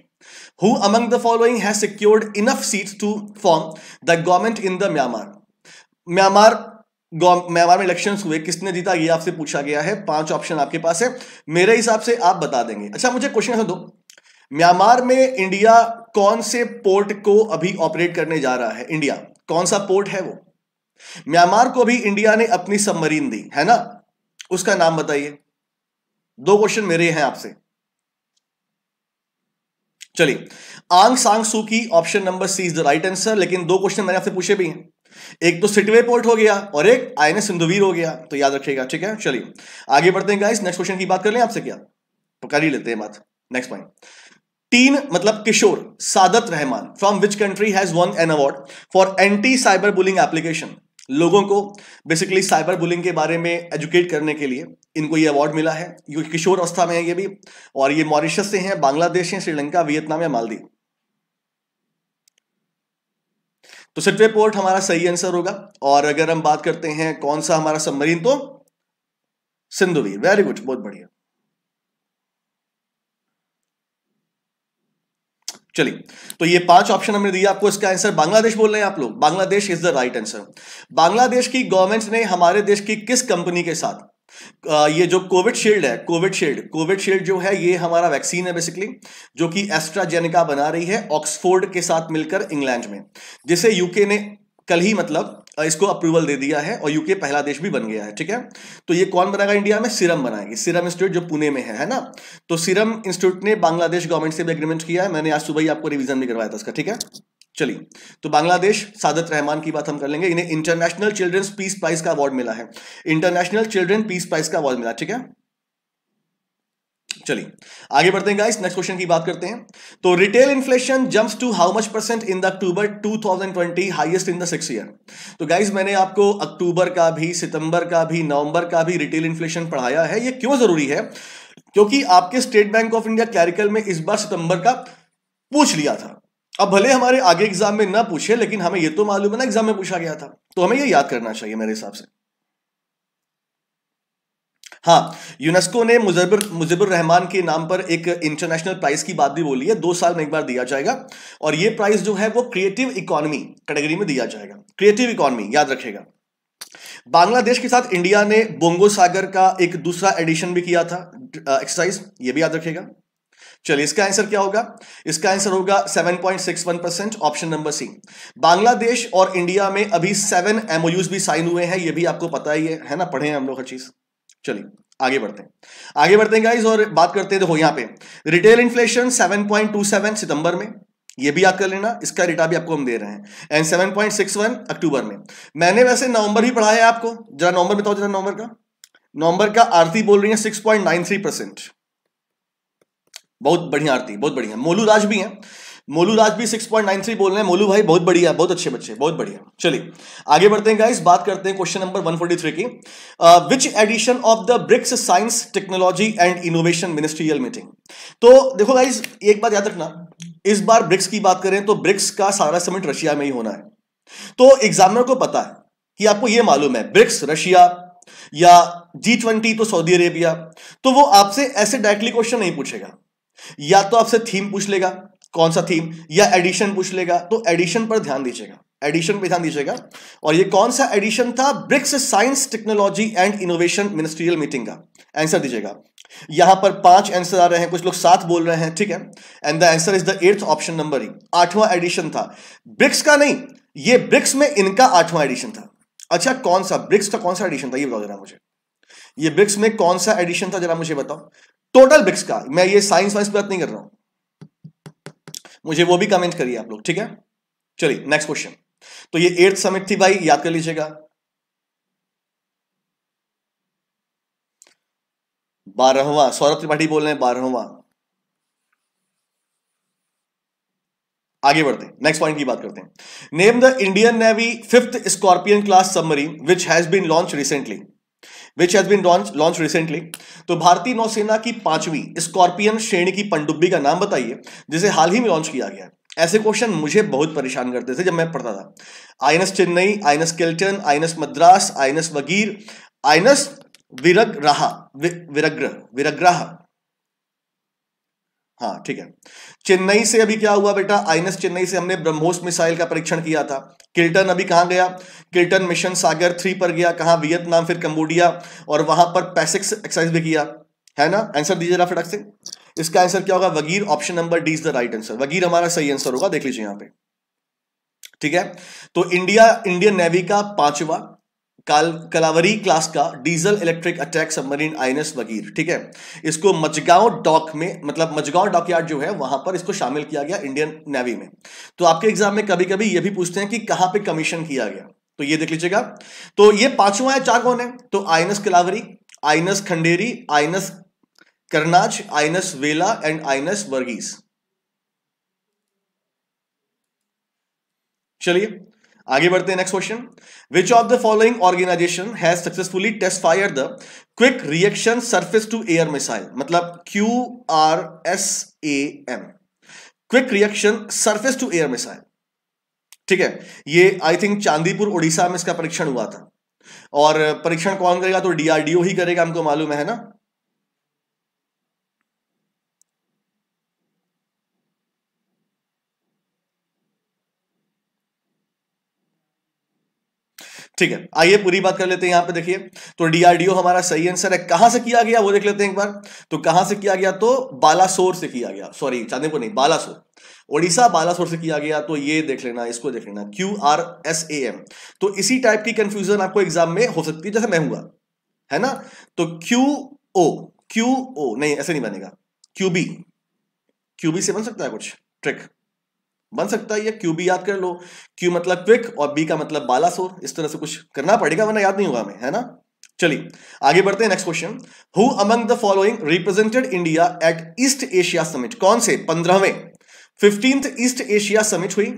who among the following has secured enough seats to form the government in the Myanmar Myanmar Myanmar में इलेक्शन हुए किसने जीता ये आपसे पूछा गया है पांच ऑप्शन आपके पास है मेरे हिसाब से आप बता देंगे अच्छा मुझे क्वेश्चन दो म्यांमार में इंडिया कौन से पोर्ट को अभी ऑपरेट करने जा रहा है इंडिया कौन सा पोर्ट है वो म्यांमार को भी इंडिया ने अपनी सबमरीन दी है ना उसका नाम बताइए दो क्वेश्चन मेरे हैं आपसे चलिए आंग San Suu Kyi option number C is the right answer लेकिन दो क्वेश्चन मैंने आपसे पूछे भी हैं एक तो सिटवे पोर्ट हो गया और एक आई एन सिंधुवीर हो गया तो याद रखिएगा ठीक है चलिए आगे बढ़ते हैं गाइस नेक्स्ट क्वेश्चन की बात कर लें आपसे क्या तो कर ही लेते हैं बात नेक्स्ट पॉइंट तीन मतलब Kishore Sadat Rahman from which country has won an award for anti cyber bullying application लोगों को बेसिकली साइबर बुलिंग के बारे में एजुकेट करने के लिए इनको ये अवार्ड मिला है ये किशोर अवस्था में है ये भी और ये मॉरिशस से हैं बांग्लादेश हैं श्रीलंका वियतनाम या मालदीव तो सिटवे पोर्ट हमारा सही आंसर होगा और अगर हम बात करते हैं कौन सा हमारा सबमरीन तो सिंधुवीर वेरी गुड बहुत बढ़िया चलिए तो ये पांच ऑप्शन हमने दिया आपको इसका आंसर बांग्लादेश बोल रहे हैं आप लोग Bangladesh is the right answer Bangladesh की गवर्नमेंट ने हमारे देश की किस कंपनी के साथ ये जो कोविड शील्ड है कोविड शील्ड कोविड शील्ड जो है ये हमारा वैक्सीन है बेसिकली जो कि एस्ट्राजेनिका बना रही है ऑक्सफोर्ड के साथ मिलकर इंग्लैंड में जिसे यूके ने कल ही मतलब इसको अप्रूवल दे दिया है और यूके पहला देश भी बन गया है ठीक है तो ये कौन बनाएगा इंडिया में सिरम बनाएगी सिरम इंस्टीट्यूट जो पुणे में है है ना तो सिरम इंस्टीट्यूट ने बांग्लादेश गवर्नमेंट से भी एग्रीमेंट किया है मैंने आज सुबह ही आपको रिवीजन भी करवाया था इसका ठीक है चलिए तो बांग्लादेश सादत रहमान की बात हम कर लेंगे इन्हें इंटरनेशनल चिल्ड्रंस पीस प्राइज का अवार्ड मिला है इंटरनेशनल चिल्ड्रन पीस प्राइज का अवार्ड मिला ठीक है चलिए आगे बढ़ते हैं गाइस नेक्स्ट क्वेश्चन की बात करते हैं तो retail inflation jumps to how much percent in the October 2020 highest in the six year तो गाइस मैंने आपको अक्टूबर का भी सितंबर का भी नवंबर का भी रिटेल इन्फ्लेशन पढ़ाया है ये क्यों जरूरी है क्योंकि आपके State bank of India clerical में इस बार सितंबर का पूछ लिया था अब भले हमारे आगे एग्जाम में ना पूछे लेकिन हमें यह तो मालूम है ना एग्जाम में पूछा गया था तो हमें यह याद करना चाहिए मेरे हिसाब से हाँ यूनेस्को ने मुजबर मुजबर रहमान के नाम पर एक इंटरनेशनल प्राइज की बात भी बोली है दो साल में एक बार दिया जाएगा और यह प्राइज जो है वो क्रिएटिव इकोनॉमी कैटेगरी में दिया जाएगा क्रिएटिव इकोनॉमी याद रखेगा बांग्लादेश के साथ इंडिया ने बोंगो सागर का एक दूसरा एडिशन भी किया था एक्सरसाइज ये भी याद रखेगा चलिए इसका आंसर क्या होगा इसका आंसर होगा 7.61 percent option number C Bangladesh और इंडिया में अभी सेवन एमओयूज भी साइन हुए हैं ये भी आपको पता ही है, है ना पढ़े हैं हम लोग हर चीज चलिए आगे बढ़ते हैं आगे बढ़ते हैं गाइज और बात करते हैं देखो यहां पे रिटेल इन्फ्लेशन सेवन सितंबर में ये भी याद कर लेना इसका डेटा भी आपको हम दे रहे हैं एंड 7.61 अक्टूबर में मैंने वैसे नवंबर ही पढ़ाया है आपको जरा नवंबर बताओ जरा नवंबर का नवंबर का आरती बोल रही है 6.93 परसेंट बहुत बढ़िया आरती बहुत बढ़िया मोलू राज भी हैं मोलू राज भी 6.93 बोल रहे हैं मोलू भाई बहुत बढ़िया बहुत अच्छे बच्चे बहुत बढ़िया चलिए आगे बढ़ते हैं गाइस बात करते हैं क्वेश्चन नंबर 143 की which edition of the BRICS science technology and innovation ministerial meeting तो देखो गाइस एक बात याद रखना इस बार ब्रिक्स की बात करें तो ब्रिक्स का सारा समिट रशिया में ही होना है तो एग्जामिनर को पता है कि आपको यह मालूम है ब्रिक्स रशिया या जी ट्वेंटी तो सऊदी अरेबिया तो वो आपसे ऐसे डायरेक्टली क्वेश्चन नहीं पूछेगा या तो आपसे थीम पूछ लेगा कौन सा थीम या एडिशन पूछ लेगा तो एडिशन पर ध्यान दीजिएगा एडिशन पर ध्यान दीजिएगा और ये कौन सा एडिशन था BRICS science technology and innovation ministerial meeting का आंसर दीजिएगा यहां पर पांच आंसर आ रहे हैं कुछ लोग सात बोल रहे हैं ठीक है and the answer is the eighth option number E आठवां एडिशन था ब्रिक्स का नहीं ये ब्रिक्स में इनका आठवां एडिशन था अच्छा कौन सा ब्रिक्स का कौन सा एडिशन था ये बता देना मुझे ये ब्रिक्स में कौन सा एडिशन था जरा मुझे बताओ टोटल ब्रिक्स का मैं ये साइंस वाइंस बात नहीं कर रहा हूं मुझे वो भी कमेंट करिए आप लोग ठीक है चलिए नेक्स्ट क्वेश्चन तो ये एट्थ समिट थी भाई याद कर लीजिएगा बारहवा सौरभ त्रिपाठी बोल रहे हैं बारहवा आगे बढ़ते हैं नेक्स्ट पॉइंट की बात करते हैं name the Indian navy fifth scorpion class submarine which has been launch recently which has been launch launch recently तो भारतीय नौसेना की पांचवी स्कॉर्पियन श्रेणी की पनडुब्बी का नाम बताइए जिसे हाल ही में लॉन्च किया गया ऐसे क्वेश्चन मुझे बहुत परेशान करते थे जब मैं पढ़ता था आइनस चेन्नई आइनस केल्टन INS Madras INS Vagir INS विरग रहा वि, विरग्र विरग्रह हाँ ठीक है चेन्नई से अभी क्या हुआ बेटा आईएनएस चेन्नई से हमने ब्रह्मोस मिसाइल का परीक्षण किया था किल्टन अभी कहां गया किल्टन मिशन सागर थ्री पर गया कहाँ वियतनाम फिर कंबोडिया और वहां पर पैसिक्स एक्सरसाइज भी किया है ना आंसर दीजिए जरा फटक से इसका आंसर क्या होगा Vagir option number D is the right answer Vagir हमारा सही आंसर होगा देख लीजिए यहां पर ठीक है तो इंडिया इंडियन नेवी का पांचवा काल कलावरी क्लास का diesel electric attack submarine INS Vagir ठीक है इसको मजगांव डॉक में मतलब मजगांव डॉकयार्ड जो है वहां पर इसको शामिल किया गया इंडियन नेवी में तो आपके एग्जाम में कभी कभी ये भी पूछते हैं कि कहां पे कमीशन किया गया तो ये देख लीजिएगा तो ये पांचवा है चार कौन है तो INS Kalvari INS Khanderi INS Karanj INS Vela and INS वर्गीस चलिए आगे बढ़ते हैं next question which of the following organisation has successfully test fire the quick reaction surface to air missile मतलब Q R S A M quick reaction surface to air missile ठीक है ये I think Chandipur Orissa में इसका परीक्षण हुआ था और परीक्षण कौन करेगा तो डीआरडीओ ही करेगा हमको मालूम है ना ठीक है आइए पूरी बात कर लेते हैं यहां पे देखिए तो डीआरडीओ हमारा सही आंसर है कहां से किया गया वो देख लेते हैं एक बार तो कहां से किया गया तो बालासोर से किया गया सॉरी चांदीपुर नहीं बालासोर ओडिशा बालासोर से किया गया तो ये देख लेना इसको देख लेना Q R S A M तो इसी टाइप की कंफ्यूजन आपको एग्जाम में हो सकती है जैसे मैं हुआ है ना तो क्यू ओ क्यू ओ नहीं ऐसे नहीं बनेगा क्यूबी क्यूबी से बन सकता है कुछ ट्रिक बन सकता है या क्यू भी याद कर लो क्यू मतलब क्विक और बी का मतलब बालासोर इस तरह से कुछ करना पड़ेगा वरना याद नहीं होगा हमें है ना चलिए आगे बढ़ते हैं next question who among the following represented India at East Asia summit कौन से पंद्रहवें फिफ्टींथ ईस्ट एशिया समिट हुई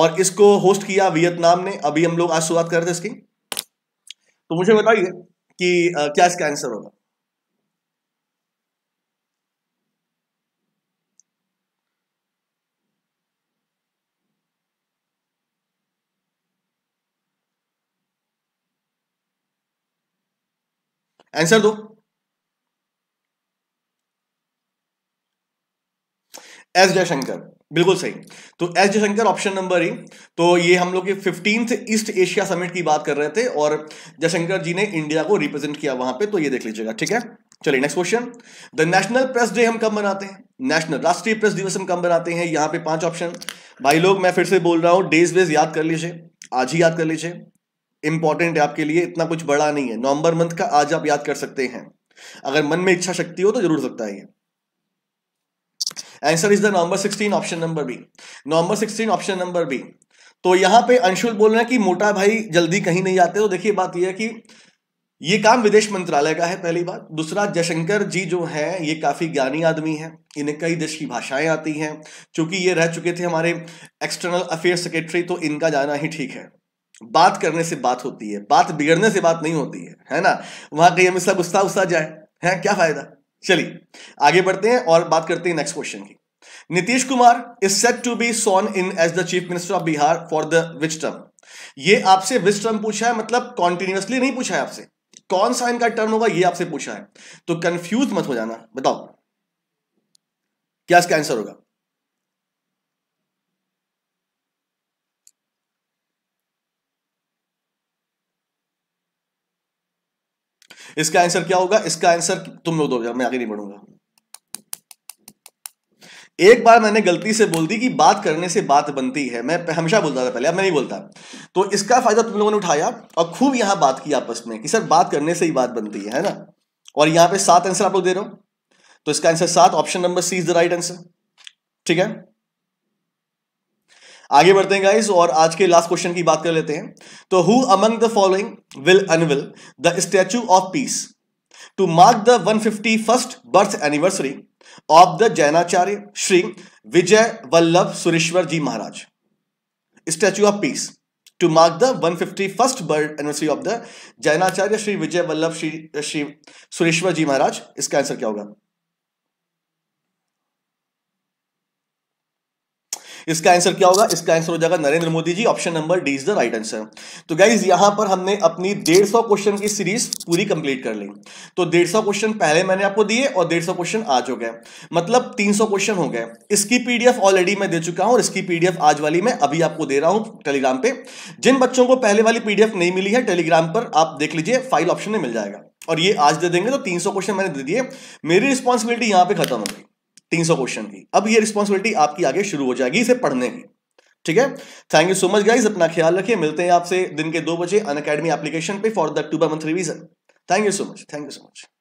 और इसको होस्ट किया वियतनाम ने अभी हम लोग आज शुरुआत कर रहे थे इसकी तो मुझे बताइए कि आ, क्या इसका आंसर होगा आंसर दो एस जयशंकर बिल्कुल सही तो S Jaishankar option number A तो ये हम लोग के ईस्ट एशिया समिट की बात कर रहे थे और जयशंकर जी ने इंडिया को रिप्रेजेंट किया वहां पे तो ये देख लीजिएगा ठीक है चलिए next question the national press day हम कब मनाते हैं नेशनल राष्ट्रीय प्रेस दिवस हम कब मनाते हैं यहां पे पांच ऑप्शन भाई लोग मैं फिर से बोल रहा हूं डेज वेज याद कर लीजिए आज ही याद कर लीजिए इंपॉर्टेंट है आपके लिए इतना कुछ बड़ा नहीं है नवंबर मंथ का आज आप याद कर सकते हैं अगर मन में इच्छा शक्ति हो तो जरूर सकता है ये answer is the November sixteen option number B November sixteen option number B तो यहां पे अंशुल बोल रहे हैं कि मोटा भाई जल्दी कहीं नहीं जाते तो देखिए बात यह है कि ये काम विदेश मंत्रालय का है पहली बात दूसरा जयशंकर जी जो है ये काफ़ी ज्ञानी आदमी है इन्हें कई देश की भाषाएं आती हैं चूंकि ये रह चुके थे हमारे एक्सटर्नल अफेयर सेक्रेटरी तो इनका जाना ही ठीक है बात करने से बात होती है बात बिगड़ने से बात नहीं होती है है ना वहां कहीं हमेशा गुस्सा उस्सा जाए है क्या फायदा चलिए आगे बढ़ते हैं और बात करते हैं नेक्स्ट क्वेश्चन की Nitish Kumar is set to be sworn in as the chief minister of Bihar for the which term ये आपसे विच टर्म पूछा है मतलब कॉन्टिन्यूसली नहीं पूछा है आपसे कौन सा इनका टर्म होगा ये आपसे पूछा है तो कंफ्यूज मत हो जाना बताओ क्या इसका आंसर होगा इसका आंसर क्या होगा इसका आंसर तुम लोग दो मैं आगे नहीं बढ़ूंगा एक बार मैंने गलती से बोल दी कि बात करने से बात बनती है मैं हमेशा बोलता था पहले अब मैं नहीं बोलता तो इसका फायदा तुम लोगों ने उठाया और खूब यहां बात की आपस में कि सर बात करने से ही बात बनती है है ना और यहां पे सात आंसर आप लोग दे रहे हो तो इसका आंसर सात option number C is the right answer ठीक है आगे बढ़ते हैं गाइस और आज के लास्ट क्वेश्चन की बात कर लेते हैं तो who among the following will unveil the statue of peace to mark the first birth anniversary of the Jainacharya Shri Vijay Vallabh Sureshwar ji Maharaj statue of peace the one fifty first birth anniversary of the Jainacharya Shri Vijay Vallabh Shri Shri Sureshwar ji Maharaj इसका answer क्या होगा इसका आंसर क्या होगा इसका answer हो जाएगा Narendra Modi ji option number D is the right answer तो गाइज यहां पर हमने अपनी डेढ़ सौ क्वेश्चन की सीरीज पूरी कंप्लीट कर ली तो डेढ़ सौ क्वेश्चन पहले मैंने आपको दिए और डेढ़ सौ क्वेश्चन आज हो गए मतलब तीन सौ क्वेश्चन हो गए इसकी पीडीएफ ऑलरेडी मैं दे चुका हूं और इसकी पीडीएफ आज वाली मैं अभी आपको दे रहा हूं टेलीग्राम पे जिन बच्चों को पहले वाली पीडीएफ नहीं मिली है टेलीग्राम पर आप देख लीजिए फाइल ऑप्शन में मिल जाएगा और ये आज दे देंगे तो सौ क्वेश्चन मैंने दे दिए मेरी रिस्पॉन्सिबिलिटी यहां पे खत्म हो गई तीन सौ क्वेश्चन की अब ये रिस्पॉन्सिबिलिटी आपकी आगे शुरू हो जाएगी इसे पढ़ने की ठीक है thank you so much guys अपना ख्याल रखिए मिलते हैं आपसे दिन के दो बजे अन अकेडमी एप्लीकेशन पे for the October month revision thank you so much thank you so much